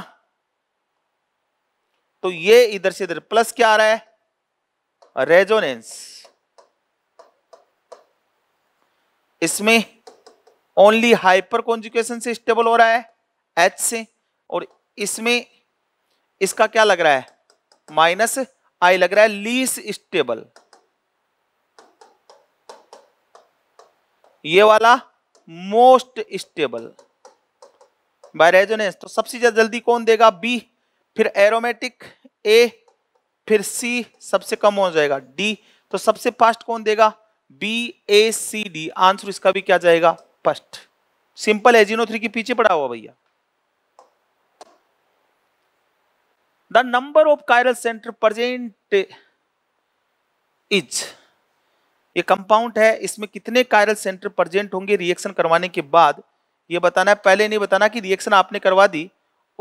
तो ये इधर से इधर प्लस क्या आ रहा है रेजोनेंस इसमें ओनली हाइपर कॉन्जुकेशन से स्टेबल हो रहा है एच से और इसमें इसका क्या लग रहा है माइनस आई लग रहा है लीस स्टेबल ये वाला मोस्ट स्टेबल बाय रेजोनेंस तो सबसे ज्यादा जल्दी कौन देगा बी फिर एरोमेटिक ए फिर सी सबसे कम हो जाएगा डी तो सबसे फास्ट कौन देगा B A C D answer इसका भी क्या जाएगा फर्स्ट सिंपल जीनो थ्री के पीछे पड़ा हुआ भैया the number of chiral centre present is ये कंपाउंड है इसमें कितने कायरल सेंटर प्रजेंट होंगे रिएक्शन करवाने के बाद ये बताना है पहले नहीं बताना कि रिएक्शन आपने करवा दी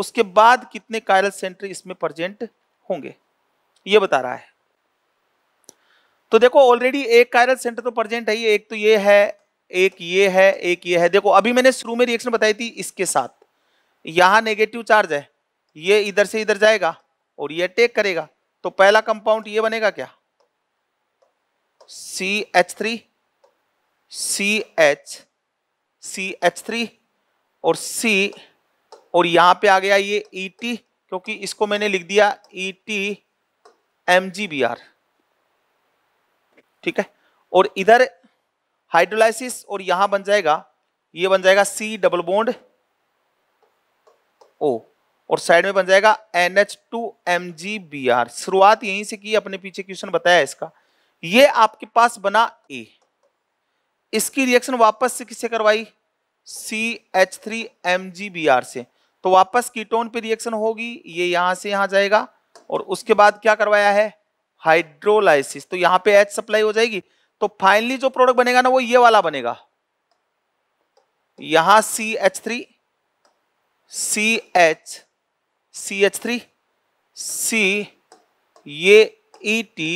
उसके बाद कितने कायरल सेंटर इसमें प्रजेंट होंगे ये बता रहा है तो देखो ऑलरेडी एक कायरल सेंटर तो प्रजेंट है एक तो ये है एक ये है एक ये है देखो अभी मैंने शुरू में रिएक्शन बताई थी इसके साथ यहाँ नेगेटिव चार्ज है ये इधर से इधर जाएगा और ये टेक करेगा तो पहला कंपाउंड ये बनेगा क्या C H three C H C H three और सी और यहाँ पे आ गया ये ई e टी क्योंकि इसको मैंने लिख दिया ई e टी एम ठीक है और इधर हाइड्रोलाइसिस और यहां बन जाएगा ये बन जाएगा सी डबल बोन्ड O और साइड में बन जाएगा N H two M G B R शुरुआत यहीं से की अपने पीछे क्वेश्चन बताया इसका ये आपके पास बना ए इसकी रिएक्शन वापस से किससे करवाई C H three M G B R से तो वापस कीटोन पे रिएक्शन होगी ये यहां से यहां जाएगा और उसके बाद क्या करवाया है हाइड्रोलाइसिस तो यहां पे एच सप्लाई हो जाएगी तो फाइनली जो प्रोडक्ट बनेगा ना वो ये वाला बनेगा यहां C H three C H C H three C ये ई टी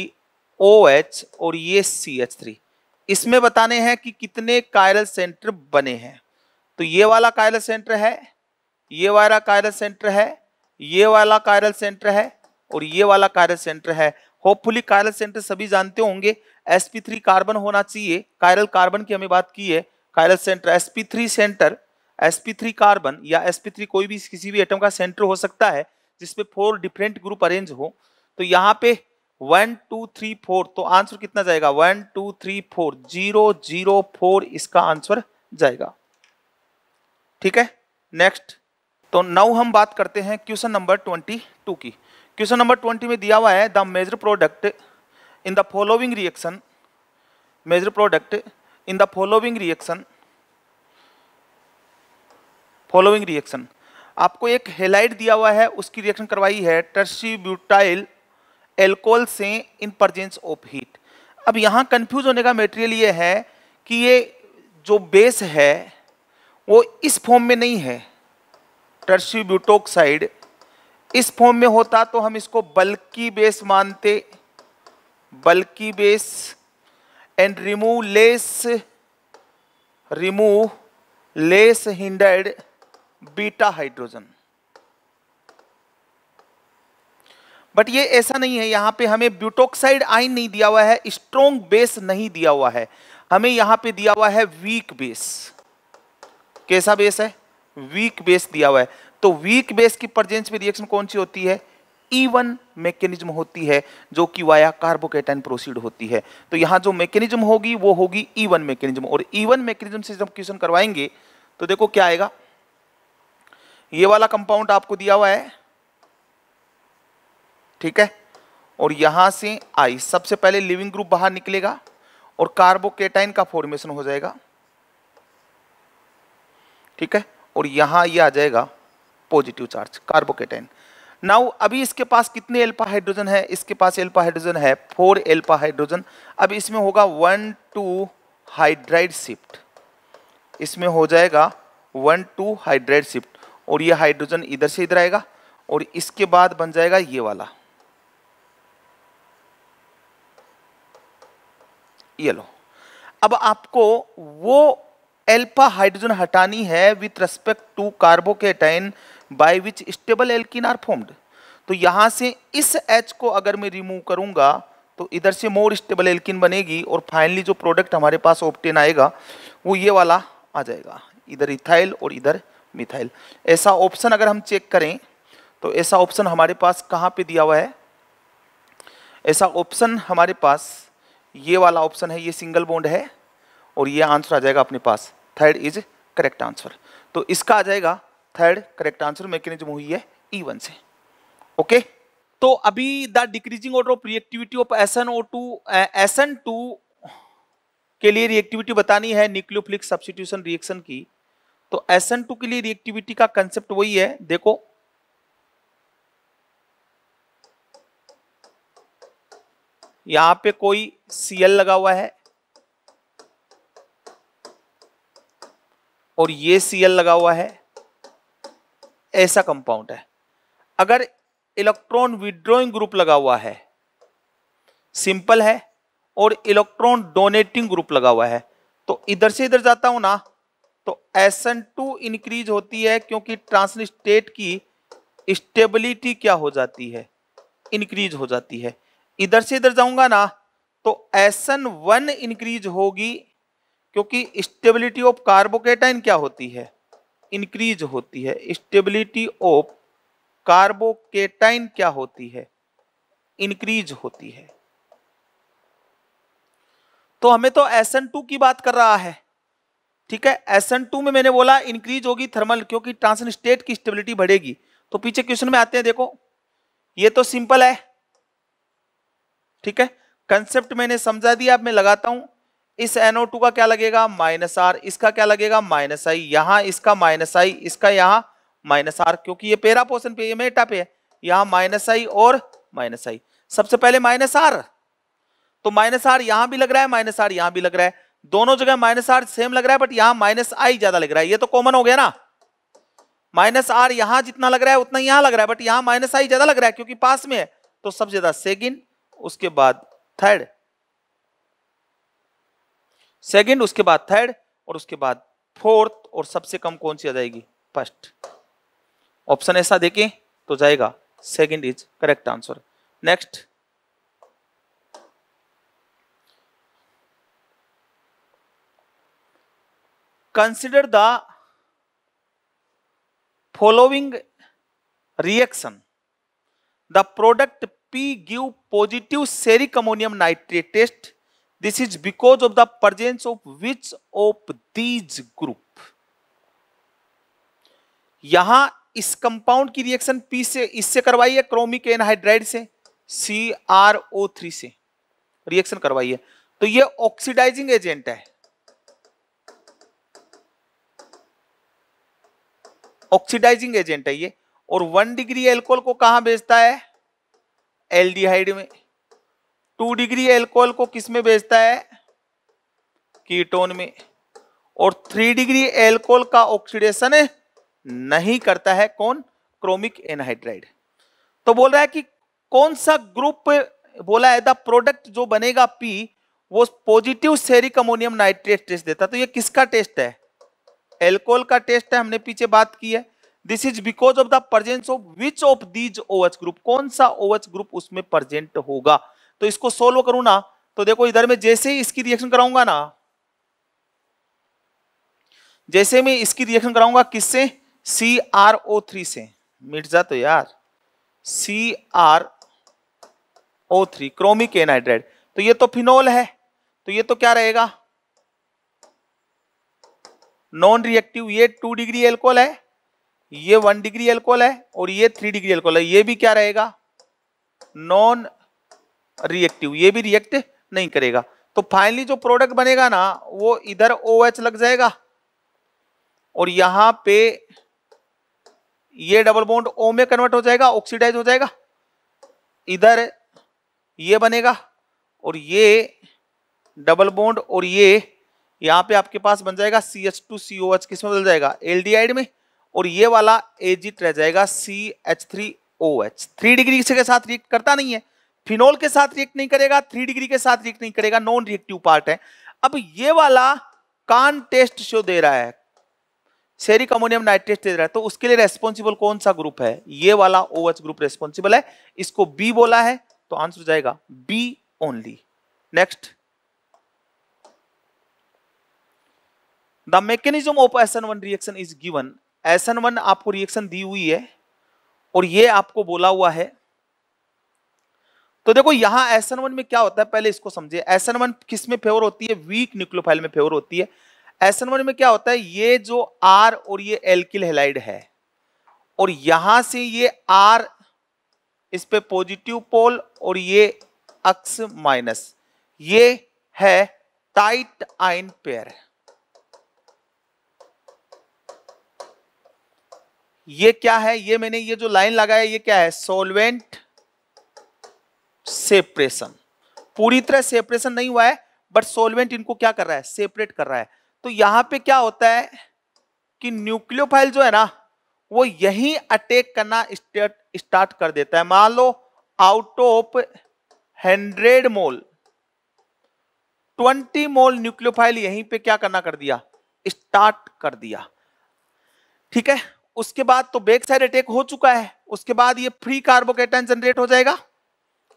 ओ एच और ये सी एच थ्री इसमें बताने हैं कि कितने कायरल सेंटर बने हैं तो ये वाला कायरल सेंटर है ये वाला कायरल सेंटर है ये वाला कायरल सेंटर है और ये वाला कायरल सेंटर है होपफुली कायरल सेंटर सभी जानते होंगे sp3 कार्बन होना चाहिए कायरल कार्बन की हमें बात की है chiral centre sp3 centre sp3 carbon या sp3 कोई भी किसी भी एटम का सेंटर हो सकता है जिसपे फोर डिफरेंट ग्रुप अरेंज हो तो यहाँ पे वन टू थ्री फोर तो आंसर कितना जाएगा one two three four zero zero four इसका आंसर जाएगा ठीक है नेक्स्ट तो नाउ हम बात करते हैं क्वेश्चन नंबर ट्वेंटी टू की क्वेश्चन नंबर ट्वेंटी में दिया हुआ है the major product in the following reaction major product in the following reaction following reaction आपको एक हेलाइट दिया हुआ है उसकी रिएक्शन करवाई है ब्यूटाइल एल्कोल से इन प्रजेंस ऑफ हीट अब यहाँ कंफ्यूज होने का मेटेरियल ये है कि ये जो बेस है वो इस फॉर्म में नहीं है ब्यूटोक्साइड इस फॉर्म में होता तो हम इसको बल्कि बेस मानते bulky base and remove less remove less hindered beta hydrogen but ये ऐसा नहीं है यहां पे हमें ब्यूटोक्साइड आइन नहीं दिया हुआ है स्ट्रोंग बेस नहीं दिया हुआ है हमें यहां पे दिया हुआ है वीक बेस कैसा बेस है वीक बेस दिया हुआ है तो वीक बेस की प्रजेंस में रिएक्शन कौन सी होती है ईवन e मैकेनिज्म होती है जो कि वाया कार्बोकेटाइन प्रोसीड होती है तो यहां जो मैकेनिज्म होगी वो होगी ईवन e मैकेनिज्म और ईवन e मैकेनिज्म से जब क्वेश्चन करवाएंगे तो देखो क्या आएगा ये वाला कंपाउंड आपको दिया हुआ है ठीक है और यहां से आई सबसे पहले लिविंग ग्रुप बाहर निकलेगा और कार्बोकेटाइन का फॉर्मेशन हो जाएगा ठीक है और यहां ये यह आ जाएगा पॉजिटिव चार्ज कार्बोकेटाइन नाउ अभी इसके पास कितने एल्पा हाइड्रोजन है इसके पास एल्पा हाइड्रोजन है फोर एल्पा हाइड्रोजन अब इसमें होगा वन टू हाइड्राइड शिफ्ट इसमें हो जाएगा वन टू हाइड्राइड शिफ्ट और ये हाइड्रोजन इधर से इधर आएगा और इसके बाद बन जाएगा ये वाला ये लो अब आपको वो एल्पा हाइड्रोजन हटानी है with respect to carbocation by which stable alkene are formed तो यहाँ से इस एच को अगर मैं रिमूव करूँगा तो इधर से मोर स्टेबल एल्किन बनेगी और फाइनली जो प्रोडक्ट हमारे पास ऑप्टेन आएगा वो ये वाला आ जाएगा इधर इथाइल और इधर मिथाइल ऐसा ऑप्शन अगर हम चेक करें तो ऐसा ऑप्शन हमारे पास कहाँ पे दिया हुआ है ऐसा ऑप्शन हमारे पास ये वाला ऑप्शन है ये सिंगल बोंड है और ये आंसर आ जाएगा अपने पास थर्ड इज करेक्ट आंसर तो इसका आ जाएगा थर्ड करेक्ट आंसर मैकेनिज्म हुई है ई e वन से ओके तो अभी the decreasing order of reactivity of S N O two S N two के लिए रिएक्टिविटी बतानी है न्यूक्लियोफिलिक सब्सटीट्यूशन रिएक्शन की तो एस एन टू के लिए रिएक्टिविटी का कंसेप्ट वही है देखो यहां पे कोई सीएल लगा हुआ है और ये सीएल लगा हुआ है ऐसा कंपाउंड है अगर इलेक्ट्रॉन विड्रॉइंग ग्रुप लगा हुआ है सिंपल है और इलेक्ट्रॉन डोनेटिंग ग्रुप लगा हुआ है तो इधर से इधर जाता हूं ना तो एसन टू इंक्रीज होती है क्योंकि ट्रांसलिस्टेट की स्टेबिलिटी क्या हो जाती है इंक्रीज हो जाती है इधर से इधर जाऊंगा ना तो एसन वन इंक्रीज होगी क्योंकि स्टेबिलिटी ऑफ कार्बोकेटाइन क्या होती है इंक्रीज होती है स्टेबिलिटी ऑफ कार्बोकेटाइन क्या होती है इंक्रीज होती है तो हमें तो SN2 की बात कर रहा है ठीक है SN2 में मैंने बोला इंक्रीज होगी थर्मल क्योंकि ट्रांसन स्टेट की स्टेबिलिटी बढ़ेगी तो पीछे क्वेश्चन में आते हैं देखो ये तो सिंपल है ठीक है कंसेप्ट मैंने समझा दिया अब मैं लगाता हूं इस एनओ टू का क्या लगेगा माइनस आर इसका क्या लगेगा माइनस आई यहां इसका माइनस आई इसका यहां माइनस आर क्योंकि ये पेरा पोर्सन पे मेटा पे है यहां माइनस आई और माइनस आई सबसे पहले माइनस आर तो माइनस आर यहां भी लग रहा है माइनस आर यहां भी लग रहा है दोनों जगह माइनस आर सेम लग रहा है बट यहां माइनस आई ज्यादा लग रहा है ये तो कॉमन हो गया ना माइनस आर यहां जितना लग रहा है उतना यहां लग रहा है बट यहां माइनस आई ज्यादा लग रहा है क्योंकि पास में है तो सबसे ज्यादा सेकेंड उसके बाद थर्ड सेकंड उसके बाद थर्ड और उसके बाद फोर्थ और सबसे कम कौन सी आ जाएगी फर्स्ट ऑप्शन ऐसा देखें तो जाएगा second is correct answer next consider the following reaction the product P give positive ceric ammonium nitrate test this is because of the presence of which of these group यहां इस कंपाउंड की reaction P से इससे करवाई है chromic anhydride से C R O three से reaction करवाई है तो ये ऑक्सीडाइजिंग एजेंट है ऑक्सीडाइजिंग एजेंट है ये और वन डिग्री एल्कोहल को कहां भेजता है एल्डिहाइड में टू डिग्री एल्कोहल को किस में बेचता है कीटोन में और थ्री डिग्री एल्कोहल का ऑक्सीडेशन नहीं करता है कौन क्रोमिक एनहाइड्राइड तो बोल रहा है कि कौन सा ग्रुप बोला है द प्रोडक्ट जो बनेगा पी वो positive ceric ammonium nitrate test देता तो ये किसका टेस्ट है एल्कोहल का टेस्ट है हमने पीछे बात की है this is because of the presence of which of these OH group कौन सा ओवच ग्रुप उसमें प्रेजेंट होगा तो इसको सोल्व करूं ना तो देखो इधर में जैसे ही इसकी रिएक्शन कराऊंगा ना जैसे मैं इसकी रिएक्शन कराऊंगा किससे सी आर ओ थ्री से मिट जा तो यार C R O three chromic anhydride तो ये तो फिनोल है तो ये तो क्या रहेगा नॉन रिएक्टिव ये टू डिग्री एल्कोहल है ये वन डिग्री एल्कोहल है और ये थ्री डिग्री एल्कोहल है ये भी क्या रहेगा नॉन रिएक्टिव ये भी रिएक्ट नहीं करेगा तो फाइनली जो प्रोडक्ट बनेगा ना वो इधर ओ OH लग जाएगा और यहां पे ये डबल बॉन्ड ओ में कन्वर्ट हो जाएगा ऑक्सीडाइज हो जाएगा इधर ये बनेगा और ये डबल बॉन्ड और ये यहां पे आपके पास बन जाएगा C H two C O H किस में बदल जाएगा एल में और ये वाला एजिट रह जाएगा C H three O H three degree के साथ रिएक्ट करता नहीं है फिनोल के साथ रिएक्ट नहीं करेगा थ्री डिग्री के साथ रिएक्ट नहीं करेगा नॉन रिएक्टिव पार्ट है अब ये वाला कान टेस्ट शो दे रहा है सेरिक अमोनियम नाइट्रेट दे रहा है तो उसके लिए रेस्पॉन्सिबल कौन सा ग्रुप है ये वाला ओ ओएच ग्रुप रेस्पॉन्सिबल है इसको बी बोला है तो आंसर हो जाएगा B only next the mechanism of S N one reaction is given S N one आपको रिएक्शन दी हुई है और ये आपको बोला हुआ है तो देखो यहाँ एस एन वन में क्या होता है पहले इसको समझे एस एन वन किस में फेवर होती है वीक न्यूक्लियोफाइल में फेवर होती है एस एन वन में क्या होता है ये जो आर और ये एल्किल हेलाइड है और यहां से ये आर इस पे पॉजिटिव पोल और ये अक्स माइनस ये है टाइट आइन पेयर ये क्या है ये मैंने ये जो लाइन लगाया ये क्या है सोलवेंट सेपरेशन पूरी तरह सेपरेशन नहीं हुआ है बट सोलवेंट इनको क्या कर रहा है सेपरेट कर रहा है तो यहां पे क्या होता है कि न्यूक्लियोफाइल जो है ना वो यही अटैक करना स्टार्ट कर देता है मान लो out of hundred mole twenty mole nucleophile यहीं पे क्या करना कर दिया स्टार्ट कर दिया ठीक है उसके बाद तो बेक साइड अटैक हो चुका है उसके बाद ये फ्री कार्बोकेटन जनरेट हो जाएगा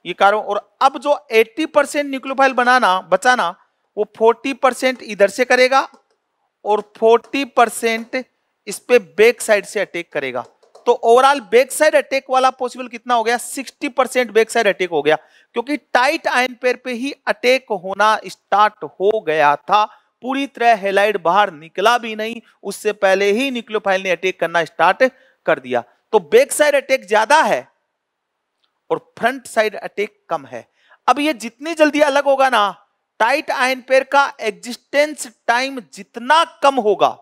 ये कारो और अब जो 80 परसेंट न्यूक्लोफाइल बनाना बचाना वो 40 परसेंट इधर से करेगा और 40 परसेंट इस पे बैक साइड से अटैक करेगा तो ओवरऑल बैक साइड अटैक वाला पॉसिबल कितना हो गया 60 परसेंट बैक साइड अटैक हो गया क्योंकि टाइट आयन पेयर पे ही अटैक होना स्टार्ट हो गया था पूरी तरह हेलाइड बाहर निकला भी नहीं उससे पहले ही न्यूक्लियोफाइल ने अटैक करना स्टार्ट कर दिया तो बैक साइड अटैक ज्यादा है और फ्रंट साइड अटैक कम है अब ये जितनी जल्दी अलग होगा ना टाइट आयन पेयर का एग्जिस्टेंस टाइम जितना कम होगा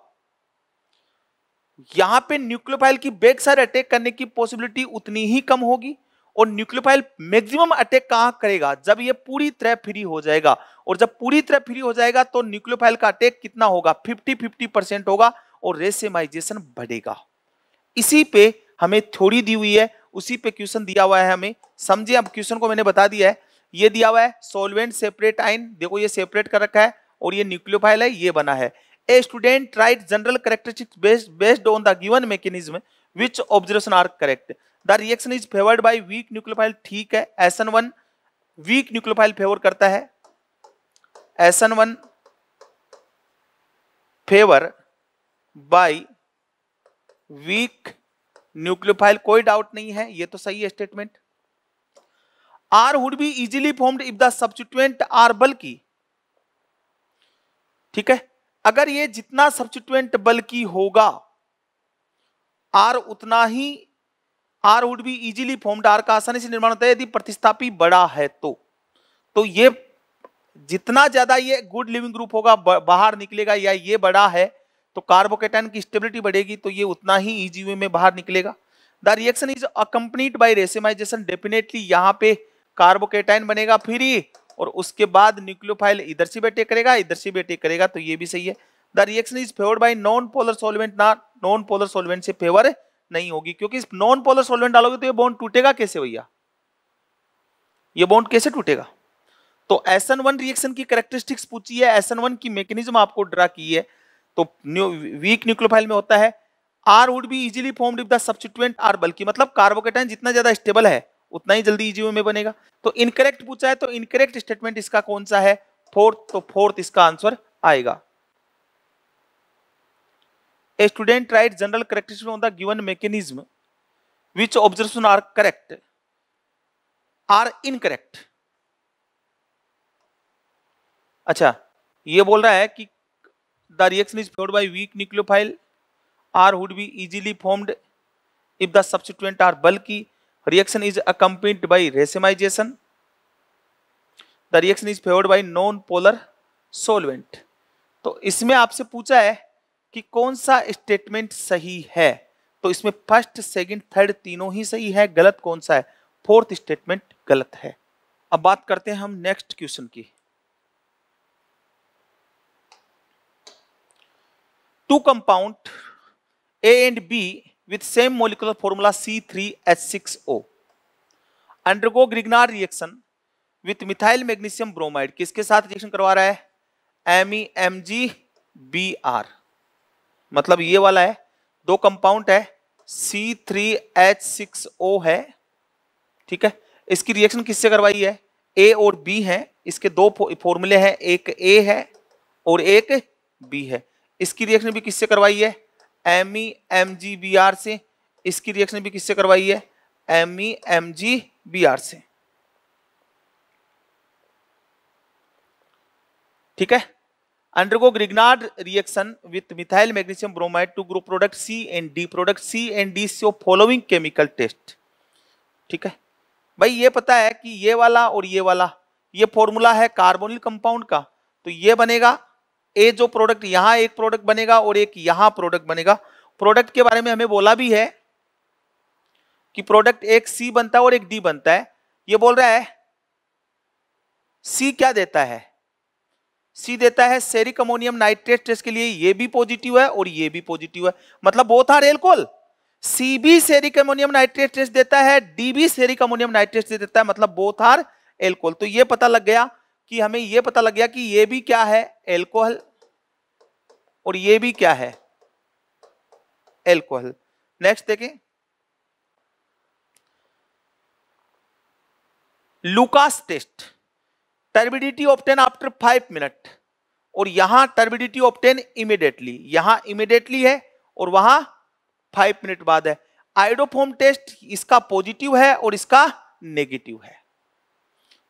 यहां पे न्यूक्लियोफाइल की बेग साइड अटैक करने की पॉसिबिलिटी उतनी ही कम होगी और न्यूक्लियोफाइल मैक्सिमम अटैक कहां करेगा जब ये पूरी तरह फ्री हो जाएगा और जब पूरी तरह फ्री हो जाएगा तो न्यूक्लियोफाइल का अटैक कितना होगा 50 50 परसेंट होगा और रेसेमाइजेशन बढ़ेगा इसी पे हमें थ्योरी दी हुई है उसी पे क्वेश्चन दिया हुआ है हमें समझे अब क्वेश्चन को मैंने बता दिया है ये दिया हुआ है सोलवेंट सेपरेट आइन देखो ये सेपरेट कर रखा है और ये न्यूक्लियोफाइल है ये बना है A student write general characteristics based based on the given mechanism which observation are correct the reaction is favoured by weak nucleophile ठीक है S N one weak nucleophile favour करता है S N one favour by weak nucleophile कोई doubt नहीं है ये तो सही है statement R would be easily formed if the substituent are bulky ठीक है अगर ये जितना सब्सिट्यूएंट बल्कि होगा आर उतना ही R would be easily formed R का आसानी से निर्माण होता है यदि प्रतिस्थापी बड़ा है तो तो ये जितना ज्यादा ये गुड लिविंग ग्रुप होगा बाहर निकलेगा या ये बड़ा है तो कार्बोकेटाइन की स्टेबिलिटी बढ़ेगी तो ये उतना ही ईजी वे में बाहर निकलेगा the reaction is accompanied by racemisation definitely यहाँ पे कार्बोकेटाइन बनेगा फिर ही और उसके बाद न्यूक्लियोफाइल इधर से भी करेगा इधर से भी करेगा तो ये भी सही है the reaction is favoured by non polar solvent ना नॉन पोलर सोलवेंट से फेवर नहीं होगी क्योंकि नॉन पोलर सोलवेंट डालोगे तो ये बॉन्ड टूटेगा कैसे भैया ये बॉन्ड कैसे टूटेगा तो एसन वन रिएक्शन की करेक्टरिस्टिक्स पूछी है एसन वन की मेकेनिज्म आपको ड्रा की है तो वीक न्यूक्लोफाइल में होता है R would be easily form if the substituent are bulky मतलब कार्बोकेटाइन जितना ज्यादा स्टेबल है उतना ही जल्दी इजी में बनेगा तो इनकरेक्ट पूछा है तो इनकरेक्ट स्टेटमेंट इसका कौन सा है फोर्थ तो फोर्थ इसका आंसर आएगा A student write general characteristics on the given mechanism which observation are correct or incorrect अच्छा ये बोल रहा है कि the reaction is favored by weak nucleophile or would be easily formed if the substituent are bulky reaction is accompanied by racemization the reaction is favored by non polar solvent तो इसमें आपसे पूछा है कि कौन सा स्टेटमेंट सही है तो इसमें फर्स्ट सेकंड थर्ड तीनों ही सही है गलत कौन सा है फोर्थ स्टेटमेंट गलत है अब बात करते हैं हम नेक्स्ट क्वेश्चन की two compound A and B with same molecular formula C3H6O undergo Grignard reaction with methyl magnesium bromide किसके साथ रिएक्शन करवा रहा है M E M G B R मतलब ये वाला है दो कंपाउंड है C3H6O है ठीक है इसकी रिएक्शन किससे करवाई है ए और बी है इसके दो फॉर्मूले हैं एक ए है और एक बी है इसकी रिएक्शन भी किससे करवाई है M E M G B R से इसकी रिएक्शन भी किससे करवाई है M E M G B R से ठीक है undergo Grignard reaction with methyl magnesium bromide to group product C and D product C and D से फॉलोइंग केमिकल टेस्ट ठीक है भाई ये पता है कि ये वाला और ये वाला ये फॉर्मूला है कार्बोनिल कंपाउंड का तो ये बनेगा ए जो प्रोडक्ट यहां एक प्रोडक्ट बनेगा और एक यहां प्रोडक्ट बनेगा प्रोडक्ट के बारे में हमें बोला भी है कि प्रोडक्ट एक सी बनता है और एक डी बनता है ये बोल रहा है सी क्या देता है सी देता है सेरिक अमोनियम नाइट्रेट टेस्ट के लिए ये भी पॉजिटिव है और ये भी पॉजिटिव है मतलब बोथ आर एल्कोहल सी भी सेरिक अमोनियम नाइट्रेट टेस्ट देता है डी भी सेरिक अमोनियम नाइट्रेट देता है मतलब बोथ आर एल्कोहल तो ये पता लग गया कि हमें यह पता लग गया कि यह भी क्या है एल्कोहल और यह भी क्या है एल्कोहल नेक्स्ट देखें Lucas test turbidity obtained after five minute और यहां टर्बिडिटी ऑप्टेन इमिडिएटली यहां इमिडिएटली है और वहां फाइव मिनट बाद है आइडोफोम टेस्ट इसका पॉजिटिव है और इसका नेगेटिव है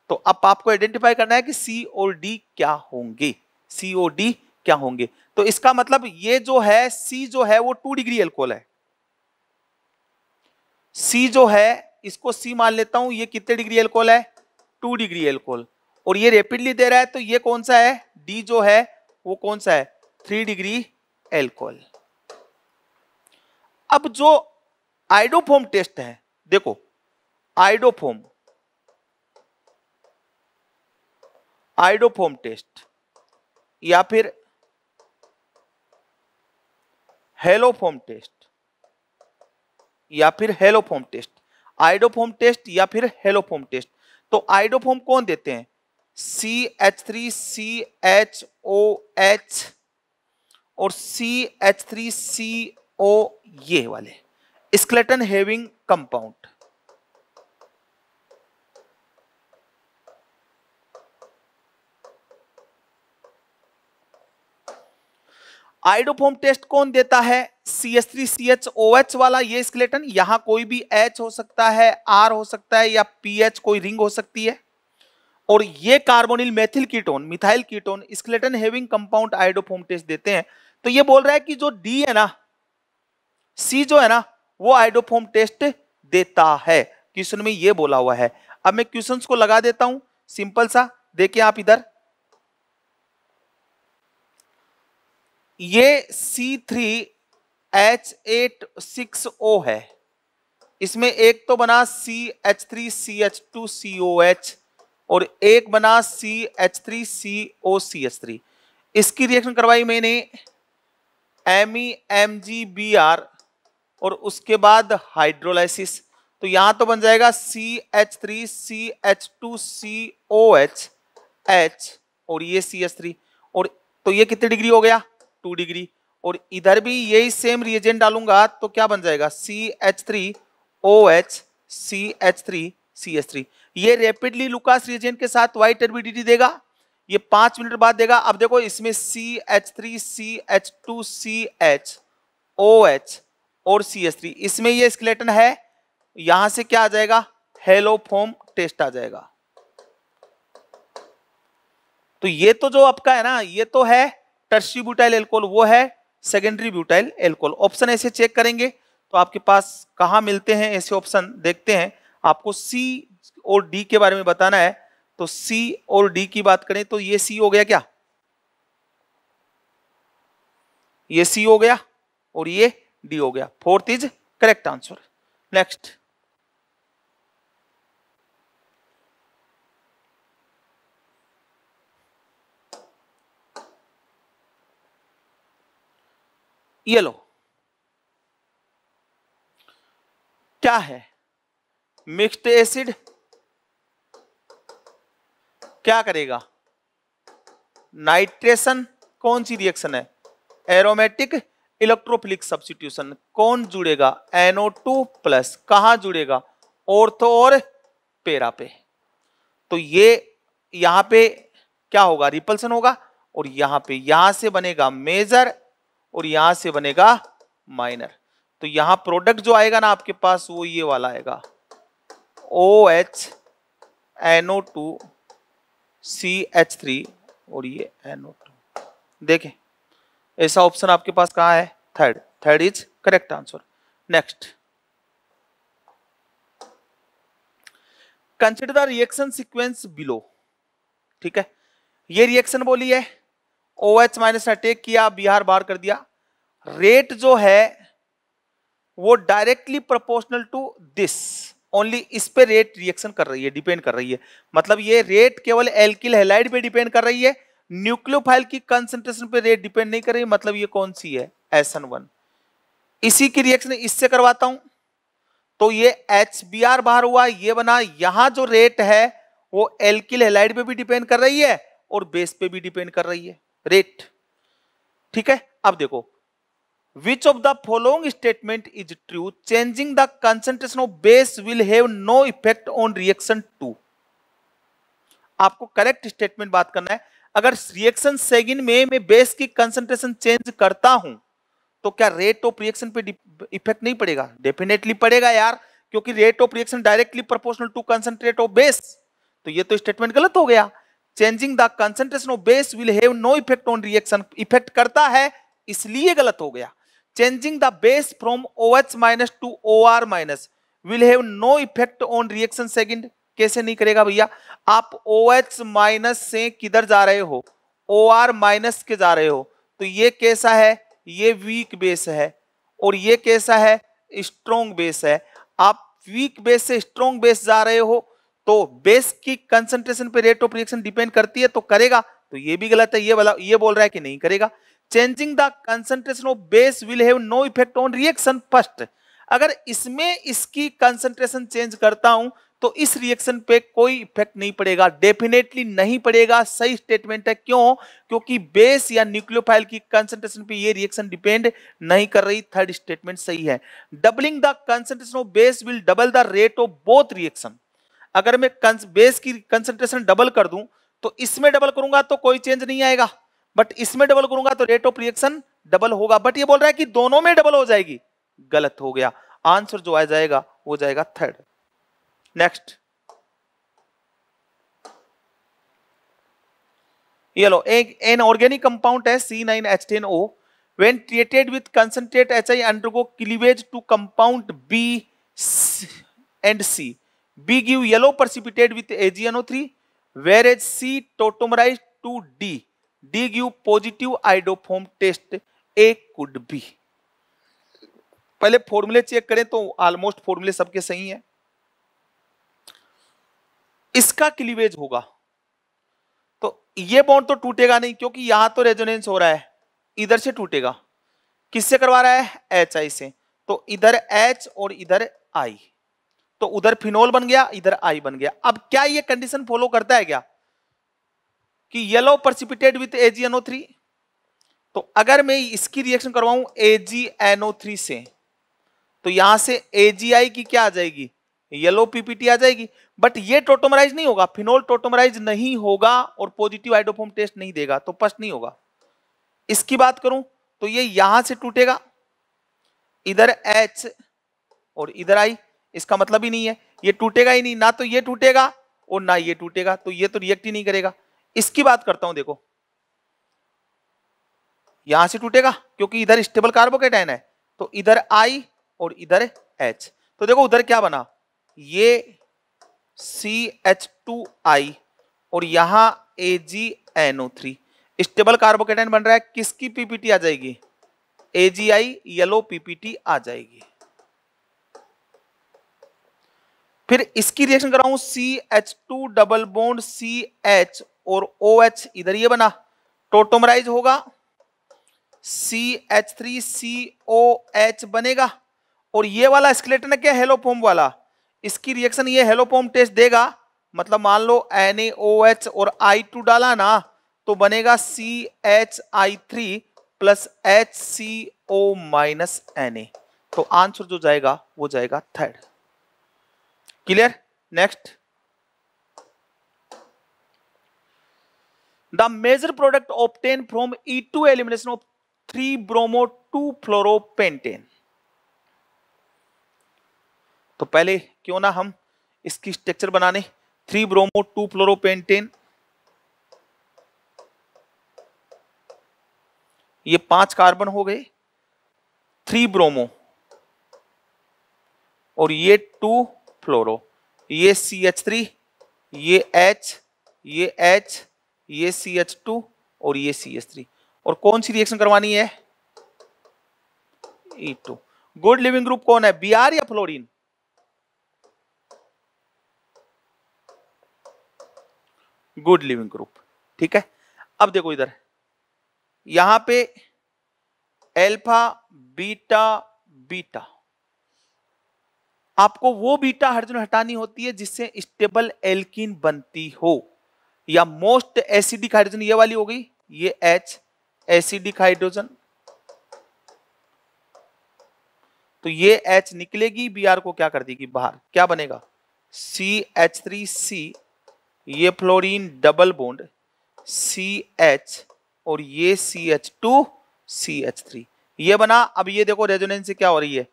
तो अब आपको आइडेंटिफाई करना है कि सी और डी क्या होंगे सी और डी क्या होंगे तो इसका मतलब ये जो है सी जो है वो टू डिग्री एल्कोहल है सी जो है इसको सी मान लेता हूं ये कितने डिग्री एल्कोहल है टू डिग्री एल्कोहल और ये रेपिडली दे रहा है तो ये कौन सा है डी जो है वो कौन सा है थ्री डिग्री एल्कोहल अब जो आइडोफोम टेस्ट है देखो आइडोफोम आइडोफोम टेस्ट या फिर हेलोफोम टेस्ट या फिर हेलोफोम टेस्ट आइडोफोम टेस्ट या फिर हेलोफोम टेस्ट तो आइडोफोम कौन देते हैं C H three C H O H और C H three C O ये वाले skeleton having compound iodoform test कौन देता है C H three C H O H वाला ये स्केलेटन यहां कोई भी एच हो सकता है आर हो सकता है या पी एच कोई रिंग हो सकती है और ये carbonyl methyl ketone methyl ketone skeleton having compound iodoform test देते हैं तो ये बोल रहा है कि जो डी है ना सी जो है ना वो आइडोफोम टेस्ट देता है क्वेश्चन में ये बोला हुआ है अब मैं क्वेश्चन को लगा देता हूं सिंपल सा देखिए आप इधर ये C three H eight six O है इसमें एक तो बना C H three C H two C O H और एक बना C H three C O C H three इसकी रिएक्शन करवाई मैंने M E M G B R और उसके बाद हाइड्रोलाइसिस तो यहां तो बन जाएगा C H three C H two C O H H और ये सी एच थ्री और तो ये कितनी डिग्री हो गया टू डिग्री और इधर भी यही सेम रिएजेंट डालूंगा तो क्या बन जाएगा C H three O H C H three C H three ये रेपिडली लुकास रिएजेंट के साथ वाइट टर्बिडिटी देगा ये पांच मिनट बाद देगा अब देखो इसमें C H three C H two C H O H और सी एच थ्री इसमें ये स्केलेटन है यहां से क्या आ जाएगा हेलो फोम टेस्ट आ जाएगा तो ये तो जो आपका है ना ये तो है टर्सरी ब्यूटाइल एल्कोल वो है सेकेंडरी ब्यूटाइल एल्कोल ऑप्शन ऐसे चेक करेंगे तो आपके पास कहाँ मिलते हैं ऐसे ऑप्शन देखते हैं आपको सी और डी के बारे में बताना है तो सी और डी की बात करें तो ये सी हो गया क्या ये सी हो गया और ये डी हो गया fourth is correct answer next ये लो क्या है मिक्स्ड एसिड क्या करेगा नाइट्रेशन कौन सी रिएक्शन है एरोमेटिक इलेक्ट्रोफिलिक सब्सिट्यूशन कौन जुड़ेगा एनओ टू प्लस कहां जुड़ेगा ऑर्थो और पेरा पे तो ये यहां पे क्या होगा रिपल्सन होगा और यहां पे यहां से बनेगा मेजर और यहां से बनेगा माइनर तो यहां प्रोडक्ट जो आएगा ना आपके पास वो ये वाला आएगा O H NO two C H three और ये एनओ टू देखें ऐसा ऑप्शन आपके पास कहा है third third is correct answer next consider the reaction sequence below ठीक है ये रिएक्शन बोली है ओ एच माइनस ने अटैक किया बिहार बार कर दिया रेट जो है वो directly proportional to this only इस पे रेट रिएक्शन कर रही है डिपेंड कर रही है मतलब ये रेट केवल एल्किल हेलाइड पे डिपेंड कर रही है न्यूक्लियोफाइल की कंसेंट्रेशन पे रेट डिपेंड नहीं कर रही मतलब ये कौन सी है एस वन इसी की रिएक्शन इससे करवाता हूं तो ये एच बी आर बाहर हुआ ये बना यहां जो रेट है वो एल्किल हेलाइड पे भी डिपेंड कर रही है और बेस पे भी डिपेंड कर रही है रेट ठीक है अब देखो which of the following statement is true changing the concentration of base will have no effect on reaction two आपको करेक्ट स्टेटमेंट बात करना है अगर रिएक्शन सेगिन में मैं बेस की कंसेंट्रेशन चेंज करता हूं तो क्या रेट ऑफ रिएक्शन पे इफेक्ट नहीं पड़ेगा डेफिनेटली पड़ेगा यार क्योंकि rate of reaction directly proportional to concentrate of base तो ये तो स्टेटमेंट गलत हो गया changing the concentration of base will have no effect on reaction effect करता है इसलिए गलत हो गया changing the base from O H minus to O R minus will have no effect on reaction second कैसे नहीं करेगा भैया आप ओ एच माइनस से किधर जा रहे हो ओ आर माइनस के जा रहे हो तो ये कैसा है ये वीक बेस है और ये कैसा है स्ट्रोंग बेस है आप वीक बेस से स्ट्रोंग बेस जा रहे हो तो बेस की कंसंट्रेशन पे रेट ऑफ रिएक्शन डिपेंड करती है तो करेगा तो ये भी गलत है ये वाला ये बोल रहा है कि नहीं करेगा changing the concentration of base will have no effect on reaction first अगर इसमें इसकी कंसंट्रेशन चेंज करता हूं तो इस रिएक्शन पे कोई इफेक्ट नहीं पड़ेगा डेफिनेटली नहीं पड़ेगा सही स्टेटमेंट है क्यों क्योंकि बेस या न्यूक्लियोफाइल की कंसंट्रेशन पे ये रिएक्शन डिपेंड नहीं कर रही थर्ड स्टेटमेंट सही है doubling the concentration of base will double the rate of both reaction अगर मैं बेस की कंसेंट्रेशन डबल कर दूं तो इसमें डबल करूंगा तो कोई चेंज नहीं आएगा बट इसमें डबल करूंगा तो रेट ऑफ रिएक्शन डबल होगा बट ये बोल रहा है कि दोनों में डबल हो जाएगी गलत हो गया आंसर जो आ जाएगा वो जाएगा थर्ड नेक्स्ट ये लो एक एन ऑर्गेनिक कंपाउंड है C nine H ten O when treated with concentrate HI undergo cleavage two compound B and C B give yellow precipitate with AgNO3 whereas C tautomerize to D. D give positive iodoform test A could be. पहले फॉर्मूले check करें तो almost फॉर्मूले सबके सही हैं इसका cleavage होगा तो ये बॉन्ड तो टूटेगा नहीं क्योंकि यहां तो रेजोनेंस हो रहा है इधर से टूटेगा किससे करवा रहा है एच आई से तो इधर एच और इधर आई तो उधर फिनोल बन गया इधर आई बन गया अब क्या ये कंडीशन फॉलो करता है क्या कि yellow precipitate with A three तो अगर मैं इसकी रिएक्शन करवाऊं ए थ्री से तो यहां से ए की क्या आ जाएगी येलो पीपीटी आ जाएगी बट ये टोटोमराइज नहीं होगा फिनोल टोटोमराइज नहीं होगा और पॉजिटिव आइडोफोम टेस्ट नहीं देगा तो पस्ट नहीं होगा इसकी बात करूं तो ये यहां से टूटेगा इधर एच और इधर आई इसका मतलब ही नहीं है ये टूटेगा ही नहीं ना तो ये टूटेगा और ना ये टूटेगा तो ये तो रिएक्ट ही नहीं करेगा इसकी बात करता हूं देखो यहां से टूटेगा क्योंकि इधर स्टेबल कार्बोकेटाइन है तो इधर आई और इधर एच तो देखो उधर क्या बना ये सी एच टू आई और यहां A G N O three stable carbocation बन रहा है किसकी पीपीटी आ जाएगी एजीआई येलो पीपीटी आ जाएगी फिर इसकी रिएक्शन कराऊं C H two double bond C H और ओ एच इधर ये बना टोटोमराइज होगा C H three C O H बनेगा और ये वाला स्केलेटन है क्या हेलोपोम वाला इसकी रिएक्शन ये हेलोपोम टेस्ट देगा मतलब मान लो एन एच और आई टू डाला ना तो बनेगा C H I three plus H C O minus N A तो आंसर जो जाएगा वो जाएगा third clear next the product major product obtained E two elimination of three bromo two fluoropentane तो पहले क्यों ना हम इसकी स्ट्रक्चर बनाने थ्री ब्रोमो टू फ्लोरोपेंटेन ये पांच कार्बन हो गए थ्री ब्रोमो और ये टू फ्लोरो ये सी एच थ्री ये एच ये एच ये सी एच टू और ये सी एच थ्री और कौन सी रिएक्शन करवानी है E two good leaving group कौन है बी आर या फ्लोरिन गुड लिविंग ग्रुप ठीक है अब देखो इधर यहां पे एल्फा बीटा बीटा आपको वो बीटा हाइड्रोजन हटानी होती है जिससे स्टेबल एल्किन बनती हो या मोस्ट एसिडिक हाइड्रोजन ये वाली हो गई ये एच एसिडिक हाइड्रोजन तो ये एच निकलेगी बी आर को क्या कर देगी बाहर क्या बनेगा सी एच थ्री सी ये fluorine double bond C H और ये C H two C H three ये बना अब ये देखो रेजोनेंस से क्या हो रही है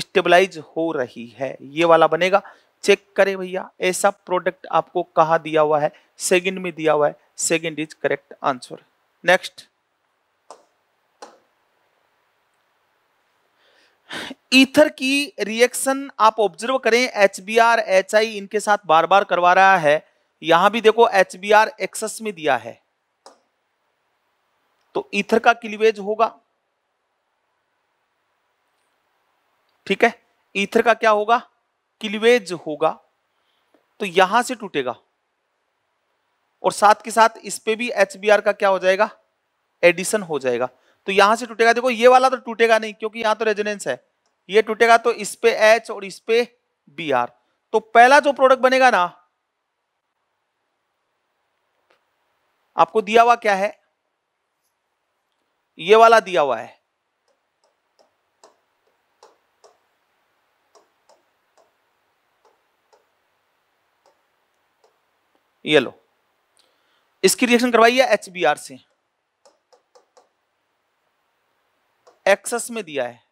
स्टेबलाइज हो रही है ये वाला बनेगा चेक करें भैया ऐसा प्रोडक्ट आपको कहा दिया हुआ है सेकंड में दिया हुआ है second is correct answer next ether की रिएक्शन आप ऑब्जर्व करें H B R H I इनके साथ बार बार करवा रहा है यहां भी देखो एच बी आर एक्सेस में दिया है तो ईथर का क्लिवेज होगा ठीक है ईथर का क्या होगा किलवेज होगा तो यहां से टूटेगा और साथ के साथ इस पे भी एच का क्या हो जाएगा एडिशन हो जाएगा तो यहां से टूटेगा देखो ये वाला तो टूटेगा नहीं क्योंकि यहां तो रेजोनेंस है ये टूटेगा तो इस पे एच और इस पे बी आर तो पहला जो प्रोडक्ट बनेगा ना आपको दिया हुआ क्या है ये वाला दिया हुआ है ये लो इसकी रिएक्शन करवाई है एच बी आर से एक्सेस में दिया है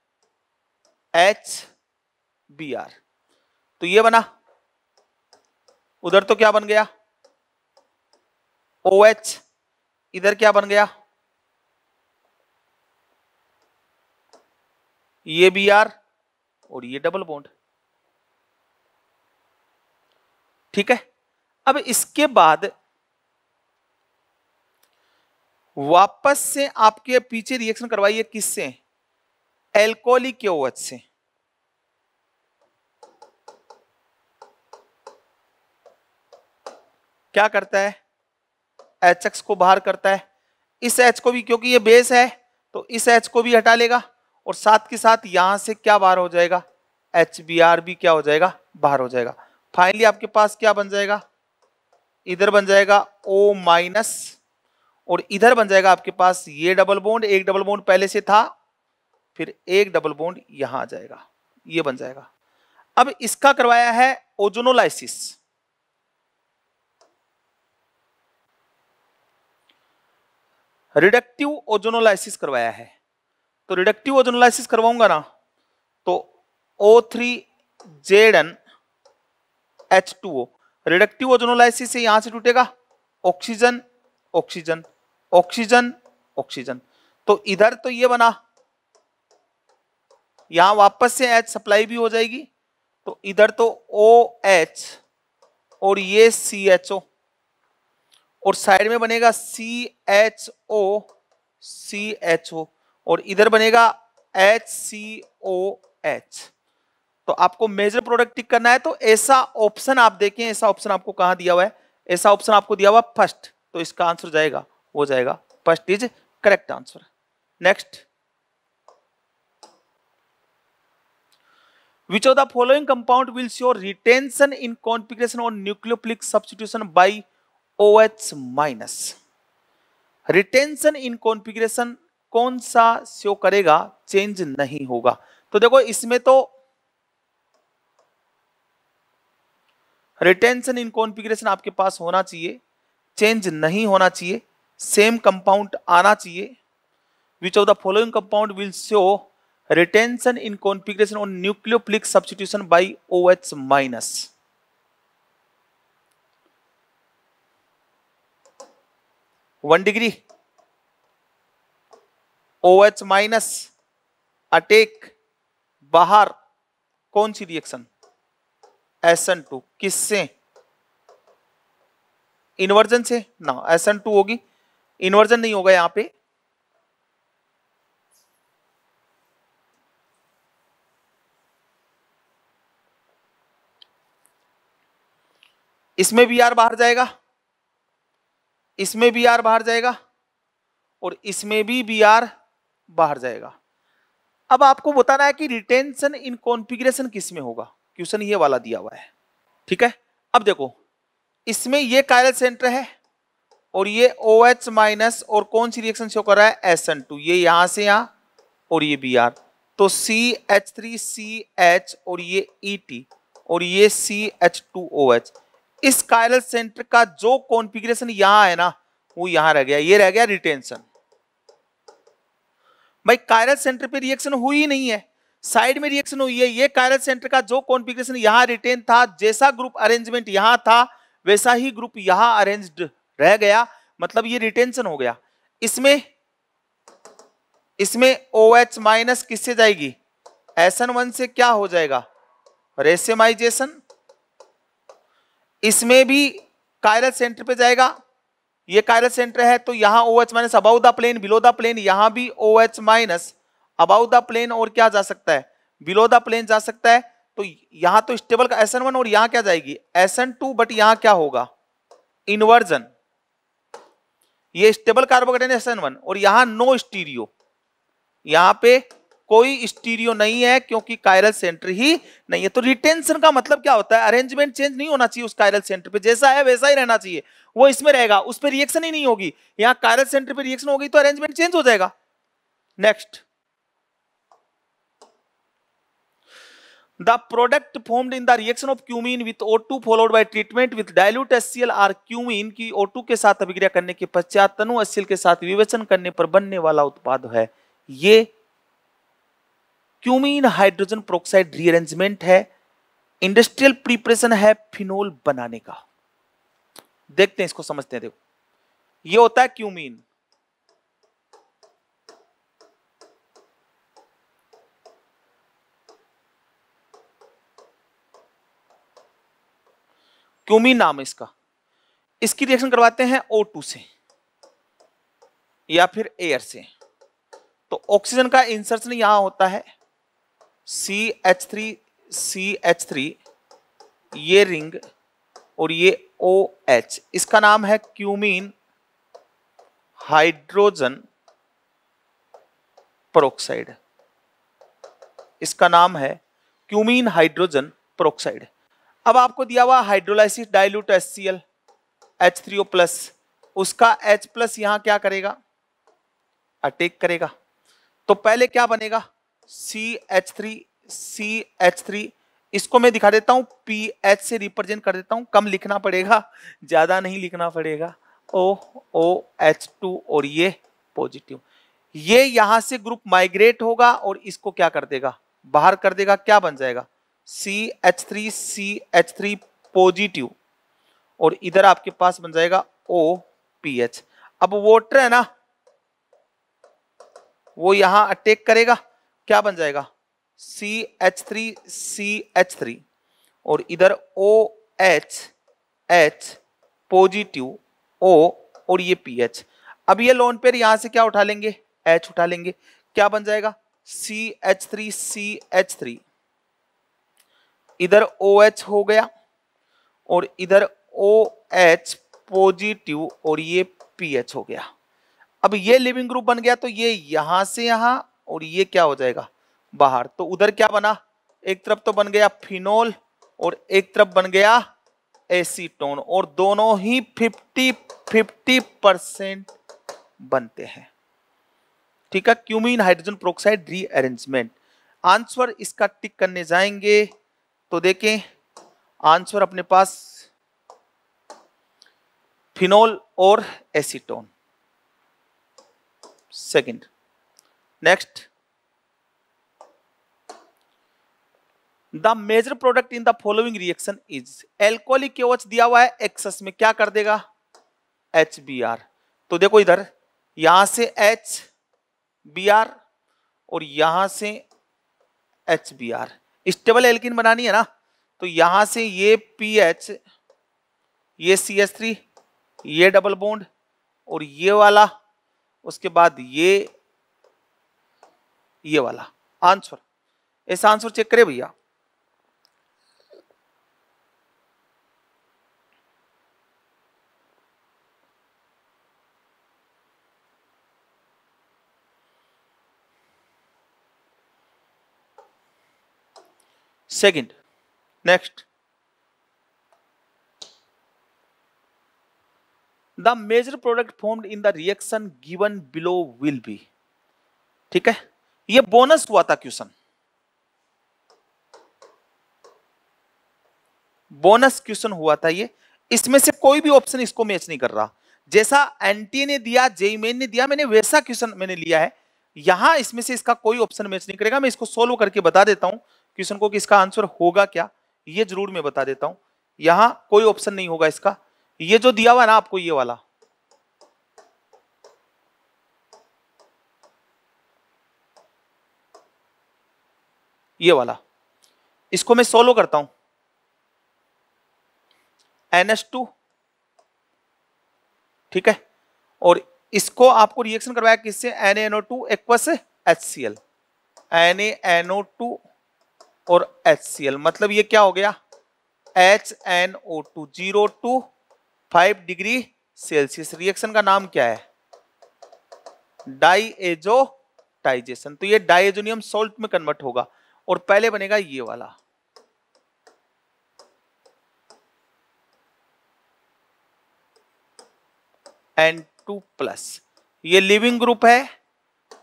एच बी आर तो ये बना उधर तो क्या बन गया ओ एच इधर क्या बन गया ये बी आर और ये डबल बोन्ड ठीक है अब इसके बाद वापस से आपके पीछे रिएक्शन करवाइए किससे एल्कोहलिक ओवच से क्या करता है एच एक्स को बाहर करता है इस एच को भी क्योंकि ये बेस है तो इस एच को भी हटा लेगा और साथ के साथ यहां से क्या बाहर हो जाएगा एच बी आर भी क्या हो जाएगा बाहर हो जाएगा फाइनली आपके पास क्या बन जाएगा इधर बन जाएगा ओ माइनस और इधर बन जाएगा आपके पास ये डबल बोंड एक डबल बोंड पहले से था फिर एक डबल बोन्ड यहां आ जाएगा ये बन जाएगा अब इसका करवाया है ओजोनोलाइसिस रिडक्टिव ओजोनोलाइसिस करवाया है तो रिडक्टिव ओजोनोलाइसिस करवाऊंगा ना तो O three Z N H two O reductive ozonolysis से यहां से टूटेगा ऑक्सीजन ऑक्सीजन ऑक्सीजन ऑक्सीजन तो इधर तो ये बना यहां वापस से एच सप्लाई भी हो जाएगी तो इधर तो ओ एच और ये सी एच ओ और साइड में बनेगा सी एच ओ सी एच ओ और इधर बनेगा एच सी ओ एच तो आपको मेजर प्रोडक्ट टिक करना है तो ऐसा ऑप्शन आप देखें ऐसा ऑप्शन आपको कहा दिया हुआ है ऐसा ऑप्शन आपको दिया हुआ फर्स्ट तो इसका आंसर जाएगा हो जाएगा first is correct answer next which of the following compound will show retention in configuration or nucleophilic substitution by OH minus retention in configuration कौन सा शो करेगा चेंज नहीं होगा तो देखो इसमें तो रिटेंशन इन कॉन्फिग्रेशन आपके पास होना चाहिए चेंज नहीं होना चाहिए सेम कंपाउंड आना चाहिए which of the following compound will show retention in configuration on nucleophilic substitution by O H minus one degree O H minus attack बाहर कौन सी रिएक्शन एसन टू किससे इन्वर्जन से ना एसएन टू होगी inversion नहीं होगा यहां पे इसमें भी आर बाहर जाएगा इसमें भी आर बाहर जाएगा और इसमें भी बी आर बाहर जाएगा अब आपको बताना है कि रिटेंशन इन कॉन्फिग्रेशन किस में होगा क्वेश्चन ये वाला दिया हुआ है ठीक है अब देखो इसमें ये कायरल सेंटर है और ये ओ एच माइनस और कौन सी रिएक्शन शो कर रहा है एस एन टू ये यहां से यहां और ये बी आर तो C H three C H और ये ई e टी और ये C H two O H इस कायरल सेंटर का जो कॉन्फिग्रेशन यहां है ना वो यहां रह गया ये रह गया रिटेंशन भाई कायरल सेंटर पे रिएक्शन हुई नहीं है साइड में रिएक्शन हुई है ये कायरल सेंटर का जो कॉन्फिग्रेशन यहाँ रिटेन था जैसा ग्रुप अरेंजमेंट यहाँ था वैसा ही ग्रुप यहाँ अरेंज्ड रह गया मतलब ये रिटेंशन हो गया इसमें इसमें ओ एच माइनस किससे जाएगी एस एन वन से क्या हो जाएगा रेसेमाइजेशन इसमें भी कायरल सेंटर पे जाएगा ये कायरल सेंटर है तो यहाँ O H minus about the plane below the plane यहाँ भी O H minus about the plane और क्या जा सकता है बिलो द प्लेन जा सकता है तो यहां तो स्टेबल का एस एन वन और यहां क्या जाएगी एसन टू बट यहां क्या होगा इनवर्जन ये स्टेबल कार्बोकेटाइन एसन वन और यहां नो स्टीरियो यहां पे कोई स्टीरियो नहीं है क्योंकि कायरल सेंटर ही नहीं है तो रिटेंशन का मतलब क्या होता है अरेंजमेंट चेंज नहीं होना चाहिए उस कायरल सेंटर पे जैसा है वैसा ही रहना चाहिए वो इसमें रहेगा उस पर रिएक्शन ही नहीं होगी यहाँ कायरल सेंटर पर रिएक्शन होगी तो अरेंजमेंट चेंज हो जाएगा next the product formed in the reaction of cumene with O2 followed by treatment with dilute HCl or cumene की O2 के साथ अभिक्रिया करने के पश्चात तनु HCl के साथ विवेचन करने पर बनने वाला उत्पाद है ये क्यूमीन हाइड्रोजन प्रोक्साइड रीअरेंजमेंट है इंडस्ट्रियल प्रिपरेशन है फिनोल बनाने का देखते हैं इसको समझते हैं देखो ये होता है क्यूमीन क्यूमीन नाम है इसका इसकी रिएक्शन करवाते हैं O2 से या फिर एयर से तो ऑक्सीजन का इंसर्शन यहां होता है C H three C H three ये रिंग और ये ओ एच इसका नाम है क्यूमीन हाइड्रोजन परोक्साइड इसका नाम है क्यूमीन हाइड्रोजन परोक्साइड अब आपको दिया हुआ hydrolysis dilute S C L H three O plus उसका एच प्लस यहां क्या करेगा अटेक करेगा तो पहले क्या बनेगा C H three C H three इसको मैं दिखा देता हूं पी एच से रिप्रेजेंट कर देता हूं कम लिखना पड़ेगा ज्यादा नहीं लिखना पड़ेगा ओ ओ एच टू और ये पॉजिटिव ये यहां से ग्रुप माइग्रेट होगा और इसको क्या कर देगा बाहर कर देगा क्या बन जाएगा C H three C H three positive और इधर आपके पास बन जाएगा ओ पी एच अब वोटर है ना वो यहां अटैक करेगा क्या बन जाएगा C H three C H three और इधर O H H positive O और ये पी एच अब ये लोन पेयर यहां से क्या उठा लेंगे एच उठा लेंगे क्या बन जाएगा C H three C H three इधर ओ OH हो गया और इधर ओ OH पॉजिटिव और ये एच हो गया अब ये लिविंग ग्रुप बन गया तो ये यहां से यहां और ये क्या हो जाएगा बाहर तो उधर क्या बना एक तरफ तो बन गया फिनोल और एक तरफ बन गया एसीटोन और दोनों ही 50 50 परसेंट बनते हैं ठीक है cumene hydrogen peroxide rearrangement answer इसका टिक करने जाएंगे तो देखें आंसर अपने पास फिनोल और acetone second next the major product in the following reaction is alcoholic which दिया हुआ है एक्सेस में क्या कर देगा एच बी आर तो देखो इधर यहां से एच बी आर और यहां से H B R stable alkene बनानी है ना तो यहां से ये पी एच ये सी एस थ्री ये डबल बोंड और ये वाला उसके बाद ये ये वाला आंसर ऐसा आंसर चेक करें भैया second next the major product formed in the reaction given below will be ठीक है ये बोनस हुआ था क्वेश्चन बोनस क्वेश्चन हुआ था ये इसमें से कोई भी ऑप्शन इसको मैच नहीं कर रहा जैसा एंटी ने दिया जेईमेन ने दिया मैंने वैसा क्वेश्चन मैंने लिया है यहां इसमें से इसका कोई ऑप्शन मैच नहीं करेगा मैं इसको सोल्व करके बता देता हूं क्वेश्चन को कि इसका आंसर होगा क्या ये जरूर मैं बता देता हूं यहां कोई ऑप्शन नहीं होगा इसका ये जो दिया हुआ ना आपको ये वाला ये वाला इसको मैं सोलो करता हूं एन एस टू ठीक है और इसको आपको रिएक्शन करवाया किससे N NO two aqueous H C L N NO two और HCl मतलब ये क्या हो गया H N O two zero two five degree Celsius reaction का नाम क्या है डाइएजो डाइजेशन तो ये डाइजोनियम सोल्ट में कन्वर्ट होगा और पहले बनेगा ये वाला एन टू प्लस ये लिविंग ग्रुप है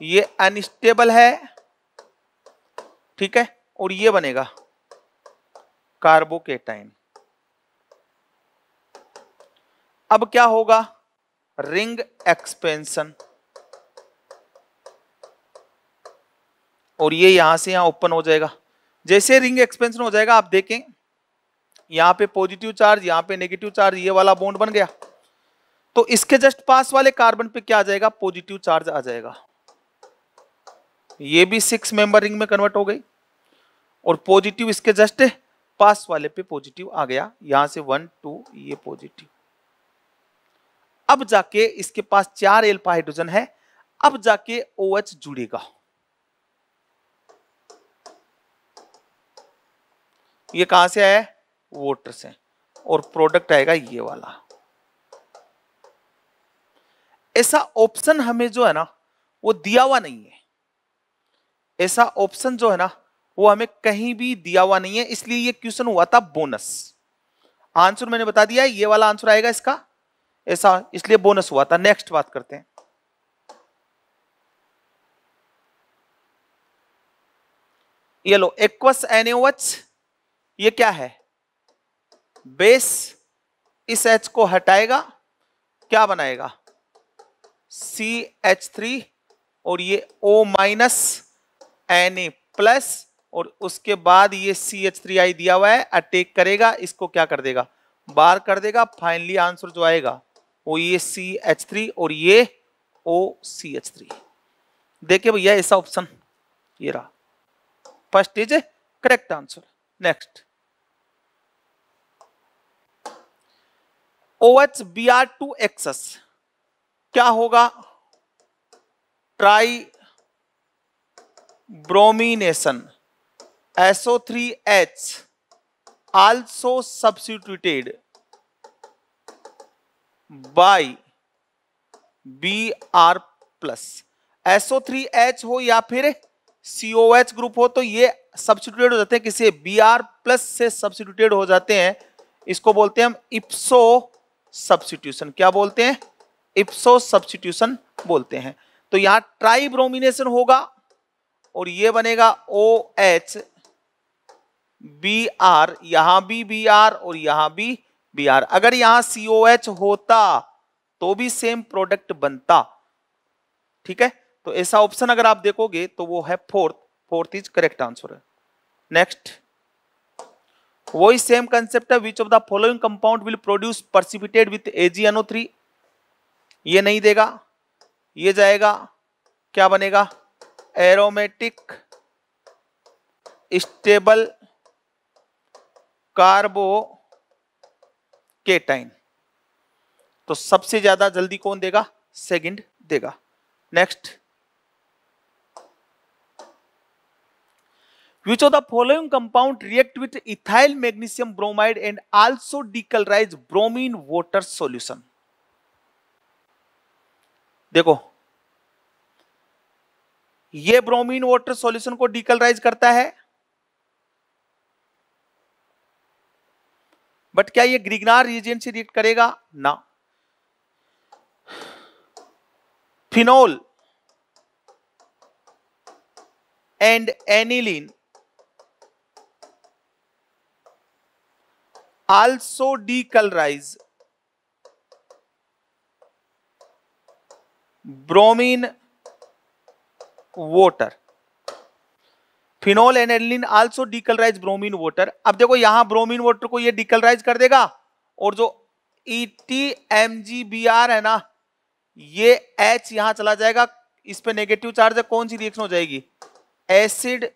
ये अनस्टेबल है ठीक है और ये बनेगा कार्बोकेटाइन अब क्या होगा रिंग एक्सपेंशन और ये यहां से यहां ओपन हो जाएगा जैसे रिंग एक्सपेंशन हो जाएगा आप देखें यहां पे पॉजिटिव चार्ज यहां पे नेगेटिव चार्ज ये वाला बॉन्ड बन गया तो इसके जस्ट पास वाले कार्बन पे क्या आ जाएगा पॉजिटिव चार्ज आ जाएगा ये भी सिक्स मेंबर रिंग में कन्वर्ट हो गई और पॉजिटिव इसके जस्ट पास वाले पे पॉजिटिव आ गया यहां से वन टू ये पॉजिटिव अब जाके इसके पास चार एल्फा हाइड्रोजन है अब जाके ओ OH जुड़ेगा ये कहां से आया वोटर से और प्रोडक्ट आएगा ये वाला ऐसा ऑप्शन हमें जो है ना वो दिया हुआ नहीं है ऐसा ऑप्शन जो है ना वो हमें कहीं भी दिया हुआ नहीं है इसलिए ये क्वेश्चन हुआ था बोनस आंसर मैंने बता दिया ये वाला आंसर आएगा इसका ऐसा इसलिए बोनस हुआ था नेक्स्ट बात करते हैं ये लो एक्वस एच ये क्या है बेस इस एच को हटाएगा क्या बनाएगा सी एच थ्री और ये O minus N A plus और उसके बाद ये सी एच थ्री आई दिया हुआ है अटैक करेगा इसको क्या कर देगा बार कर देगा फाइनली आंसर जो आएगा वो ये सी एच थ्री और ये ओ सी एच थ्री देखिए भैया ऐसा ऑप्शन ये रहा first is correct answer next O H B R two excess क्या होगा tribromination SO3H also substituted by Br plus SO3H हो या फिर COH ग्रुप हो तो ये सब्सिट्यूटेड हो जाते हैं किसी Br प्लस से सब्सिट्यूटेड हो जाते हैं इसको बोलते हैं हम इप्सो सब्सिट्यूशन क्या बोलते हैं इप्सो सब्सिट्यूशन बोलते हैं तो यहां ट्राइब्रोमिनेशन होगा और ये बनेगा O OH, H B R यहां भी बी आर और यहां भी बी आर अगर यहां सीओ एच होता तो भी सेम प्रोडक्ट बनता ठीक है तो ऐसा ऑप्शन अगर आप देखोगे तो वो है fourth fourth is correct answer है नेक्स्ट वही सेम कंसेप्ट है which of the following compound will produce precipitated with NO three ये नहीं देगा ये जाएगा क्या बनेगा एरोमेटिक स्टेबल कार्बो केटाइन तो सबसे ज्यादा जल्दी कौन देगा सेकंड देगा next which of the following compound react with ethyl magnesium bromide and also decolourise bromine water solution देखो ये ब्रोमीन वॉटर सॉल्यूशन को डीकलराइज करता है बट क्या ये ग्रिगनार रीजन से रिएक्ट करेगा ना phenol and aniline also decolorize bromine water phenol aniline also decolourise bromine water अब देखो यहां ब्रोमीन वाटर को ये डिकलराइज कर देगा और जो E T M G B R है ना ये एच यहां चला जाएगा इस पे नेगेटिव चार्ज है कौन सी रिएक्शन हो जाएगी एसिड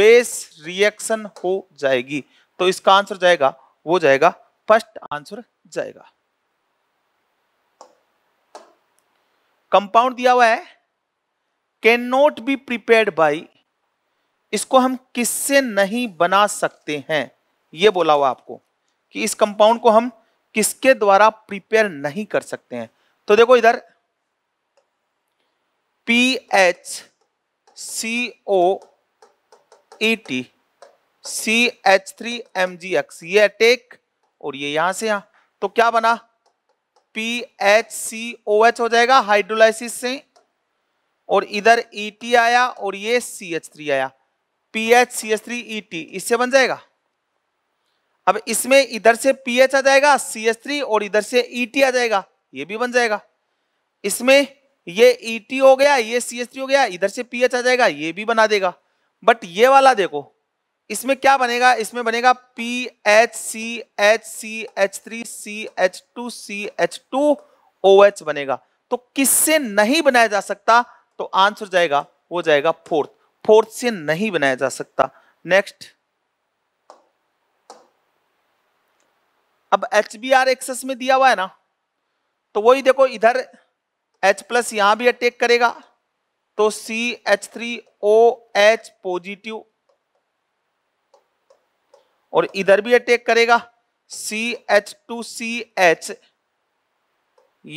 बेस रिएक्शन हो जाएगी तो इसका आंसर जाएगा वो जाएगा फर्स्ट आंसर जाएगा कंपाउंड दिया हुआ है can not be prepared by इसको हम किससे नहीं बना सकते हैं ये बोला हुआ आपको कि इस कंपाउंड को हम किसके द्वारा प्रिपेयर नहीं कर सकते हैं तो देखो इधर P H C O E T C H three M G X ये अटेक और ये यहां से यहां तो क्या बना P H C O H हो जाएगा हाइड्रोलाइसिस से और इधर ई e टी आया और ये सी एच थ्री आया P H C S three E T इससे बन जाएगा अब इसमें इधर से पी एच आ जाएगा सी एस थ्री और इधर से ई e टी आ जाएगा ये भी बन जाएगा इसमें ये ई e टी हो गया ये सी एस थ्री हो गया इधर से पी एच आ जाएगा ये भी बना देगा बट ये वाला देखो इसमें क्या बनेगा इसमें बनेगा P H C H C H three C H two C H two O H बनेगा तो किससे नहीं बनाया जा सकता तो आंसर जाएगा वो जाएगा फोर्थ फोर्थ से नहीं बनाया जा सकता नेक्स्ट अब एच बी आर एक्सेस में दिया हुआ है ना तो वही देखो इधर H प्लस यहां भी अटैक करेगा तो C H three O H positive और इधर भी अटैक करेगा C H two C H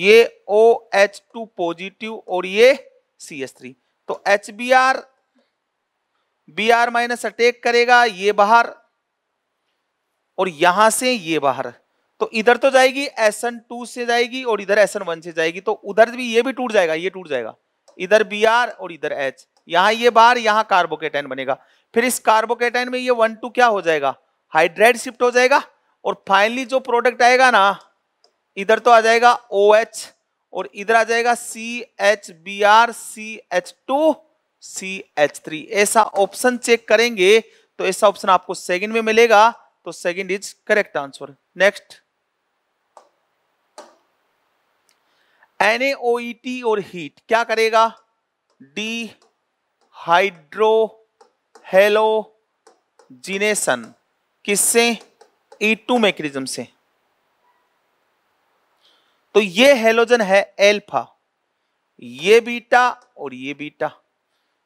ये ओ एच टू पॉजिटिव और ये सी एच थ्री तो H B R B R minus attack करेगा ये बाहर और यहां से ये बाहर तो इधर तो जाएगी एस एन टू से जाएगी और इधर एस एन वन से जाएगी तो उधर भी ये भी टूट जाएगा ये टूट जाएगा इधर बी आर और इधर एच यहां ये बाहर यहां कार्बोकेटाइन बनेगा फिर इस कार्बोकेटाइन में ये वन टू क्या हो जाएगा हाइड्रेट शिफ्ट हो जाएगा और फाइनली जो प्रोडक्ट आएगा ना इधर तो आ जाएगा ओ OH, एच और इधर आ जाएगा C H B R C H two C H three ऐसा ऑप्शन चेक करेंगे तो ऐसा ऑप्शन आपको सेकंड में मिलेगा तो second is correct answer next N A O E T और हीट क्या करेगा डी हाइड्रो हेलो जिनेसन किससे ई टू मैकेजम से तो ये हेलोजन है एल्फा ये बीटा और ये बीटा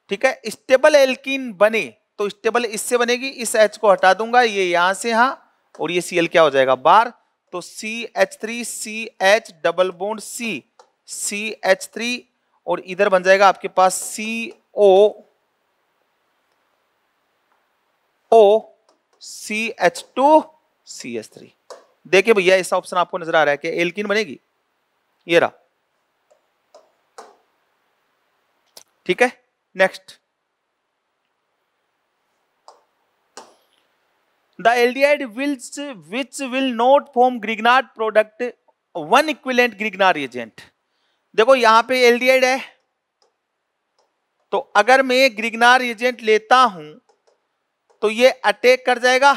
ठीक है स्टेबल एल्किन बने तो स्टेबल इससे बनेगी इस एच को हटा दूंगा ये यहां से यहां और ये सी क्या हो जाएगा बार तो C H three C H double bond C C H three और इधर बन जाएगा आपके पास C O O C H two C H three देखिए भैया ऐसा ऑप्शन आपको नजर आ रहा है कि एल्किन बनेगी ये रहा ठीक है Next. The aldehyde wills which will not form Grignard product one equivalent Grignard agent देखो यहां पे एलडीआईड है तो अगर मैं ग्रिगनार एजेंट लेता हूं तो ये अटैक कर जाएगा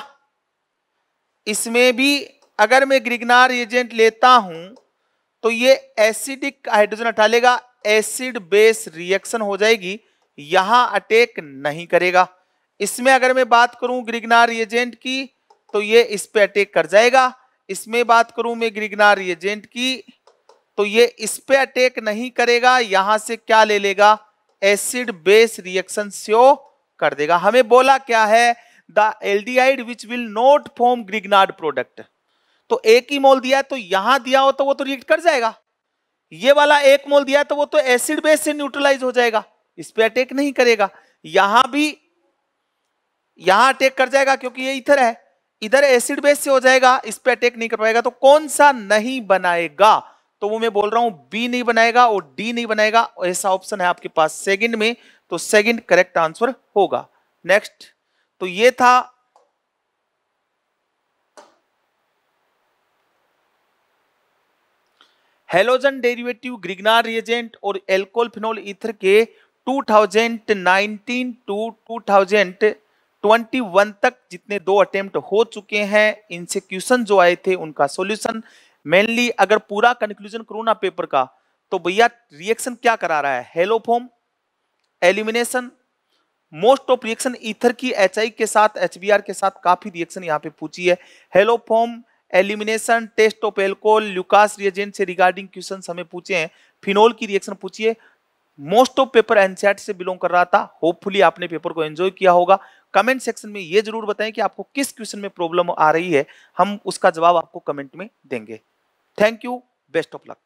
इसमें भी अगर मैं ग्रिगनार एजेंट लेता हूं तो ये एसिडिक हाइड्रोजन हटा लेगा एसिड बेस रिएक्शन हो जाएगी यहां अटैक नहीं करेगा इसमें अगर मैं बात करूं ग्रिगनार एजेंट की तो ये इस पे अटैक कर जाएगा इसमें बात करूं मैं ग्रिगनार एजेंट की तो ये इस पे अटैक नहीं करेगा यहां से क्या ले लेगा एसिड बेस रिएक्शन शो कर देगा हमें बोला क्या है the aldehyde which will not form Grignard product तो एक ही मोल दिया तो यहां दिया हो तो वो तो रिएक्ट कर जाएगा ये वाला एक मोल दिया तो वो तो एसिड बेस से न्यूट्रलाइज हो जाएगा इस पर अटैक नहीं करेगा यहां भी यहां अटैक कर जाएगा क्योंकि ये इधर है इधर एसिड बेस से हो जाएगा इस पर अटैक नहीं कर पाएगा तो कौन सा नहीं बनाएगा तो वो मैं बोल रहा हूं बी नहीं बनाएगा और डी नहीं बनाएगा ऐसा ऑप्शन है आपके पास सेकंड में तो सेकंड करेक्ट आंसर होगा नेक्स्ट तो ये था हेलोजन डेरिवेटिव ग्रिगनार रिएजेंट और एल्कोल फिनोल इथर के 2019 टू 2021 तक जितने दो अटेम्प्ट हो चुके हैं इनसे क्वेश्चन जो आए थे उनका सॉल्यूशन मेनली अगर पूरा कंक्लूजन कोरोना पेपर का तो भैया रिएक्शन क्या करा रहा है haloform elimination most of reaction ether की एच के साथ एच के साथ काफी रिएक्शन यहां पे पूछी है haloform elimination test of alcohol Lucas reagent से रिगार्डिंग क्वेश्चन हमें पूछे हैं फिनोल की रिएक्शन पूछिए मोस्ट ऑफ पेपर एनसीआरटी से बिलोंग कर रहा था होपफुली आपने पेपर को एंजॉय किया होगा कमेंट सेक्शन में ये जरूर बताएं कि आपको किस क्वेश्चन में प्रॉब्लम आ रही है हम उसका जवाब आपको कमेंट में देंगे thank you best of luck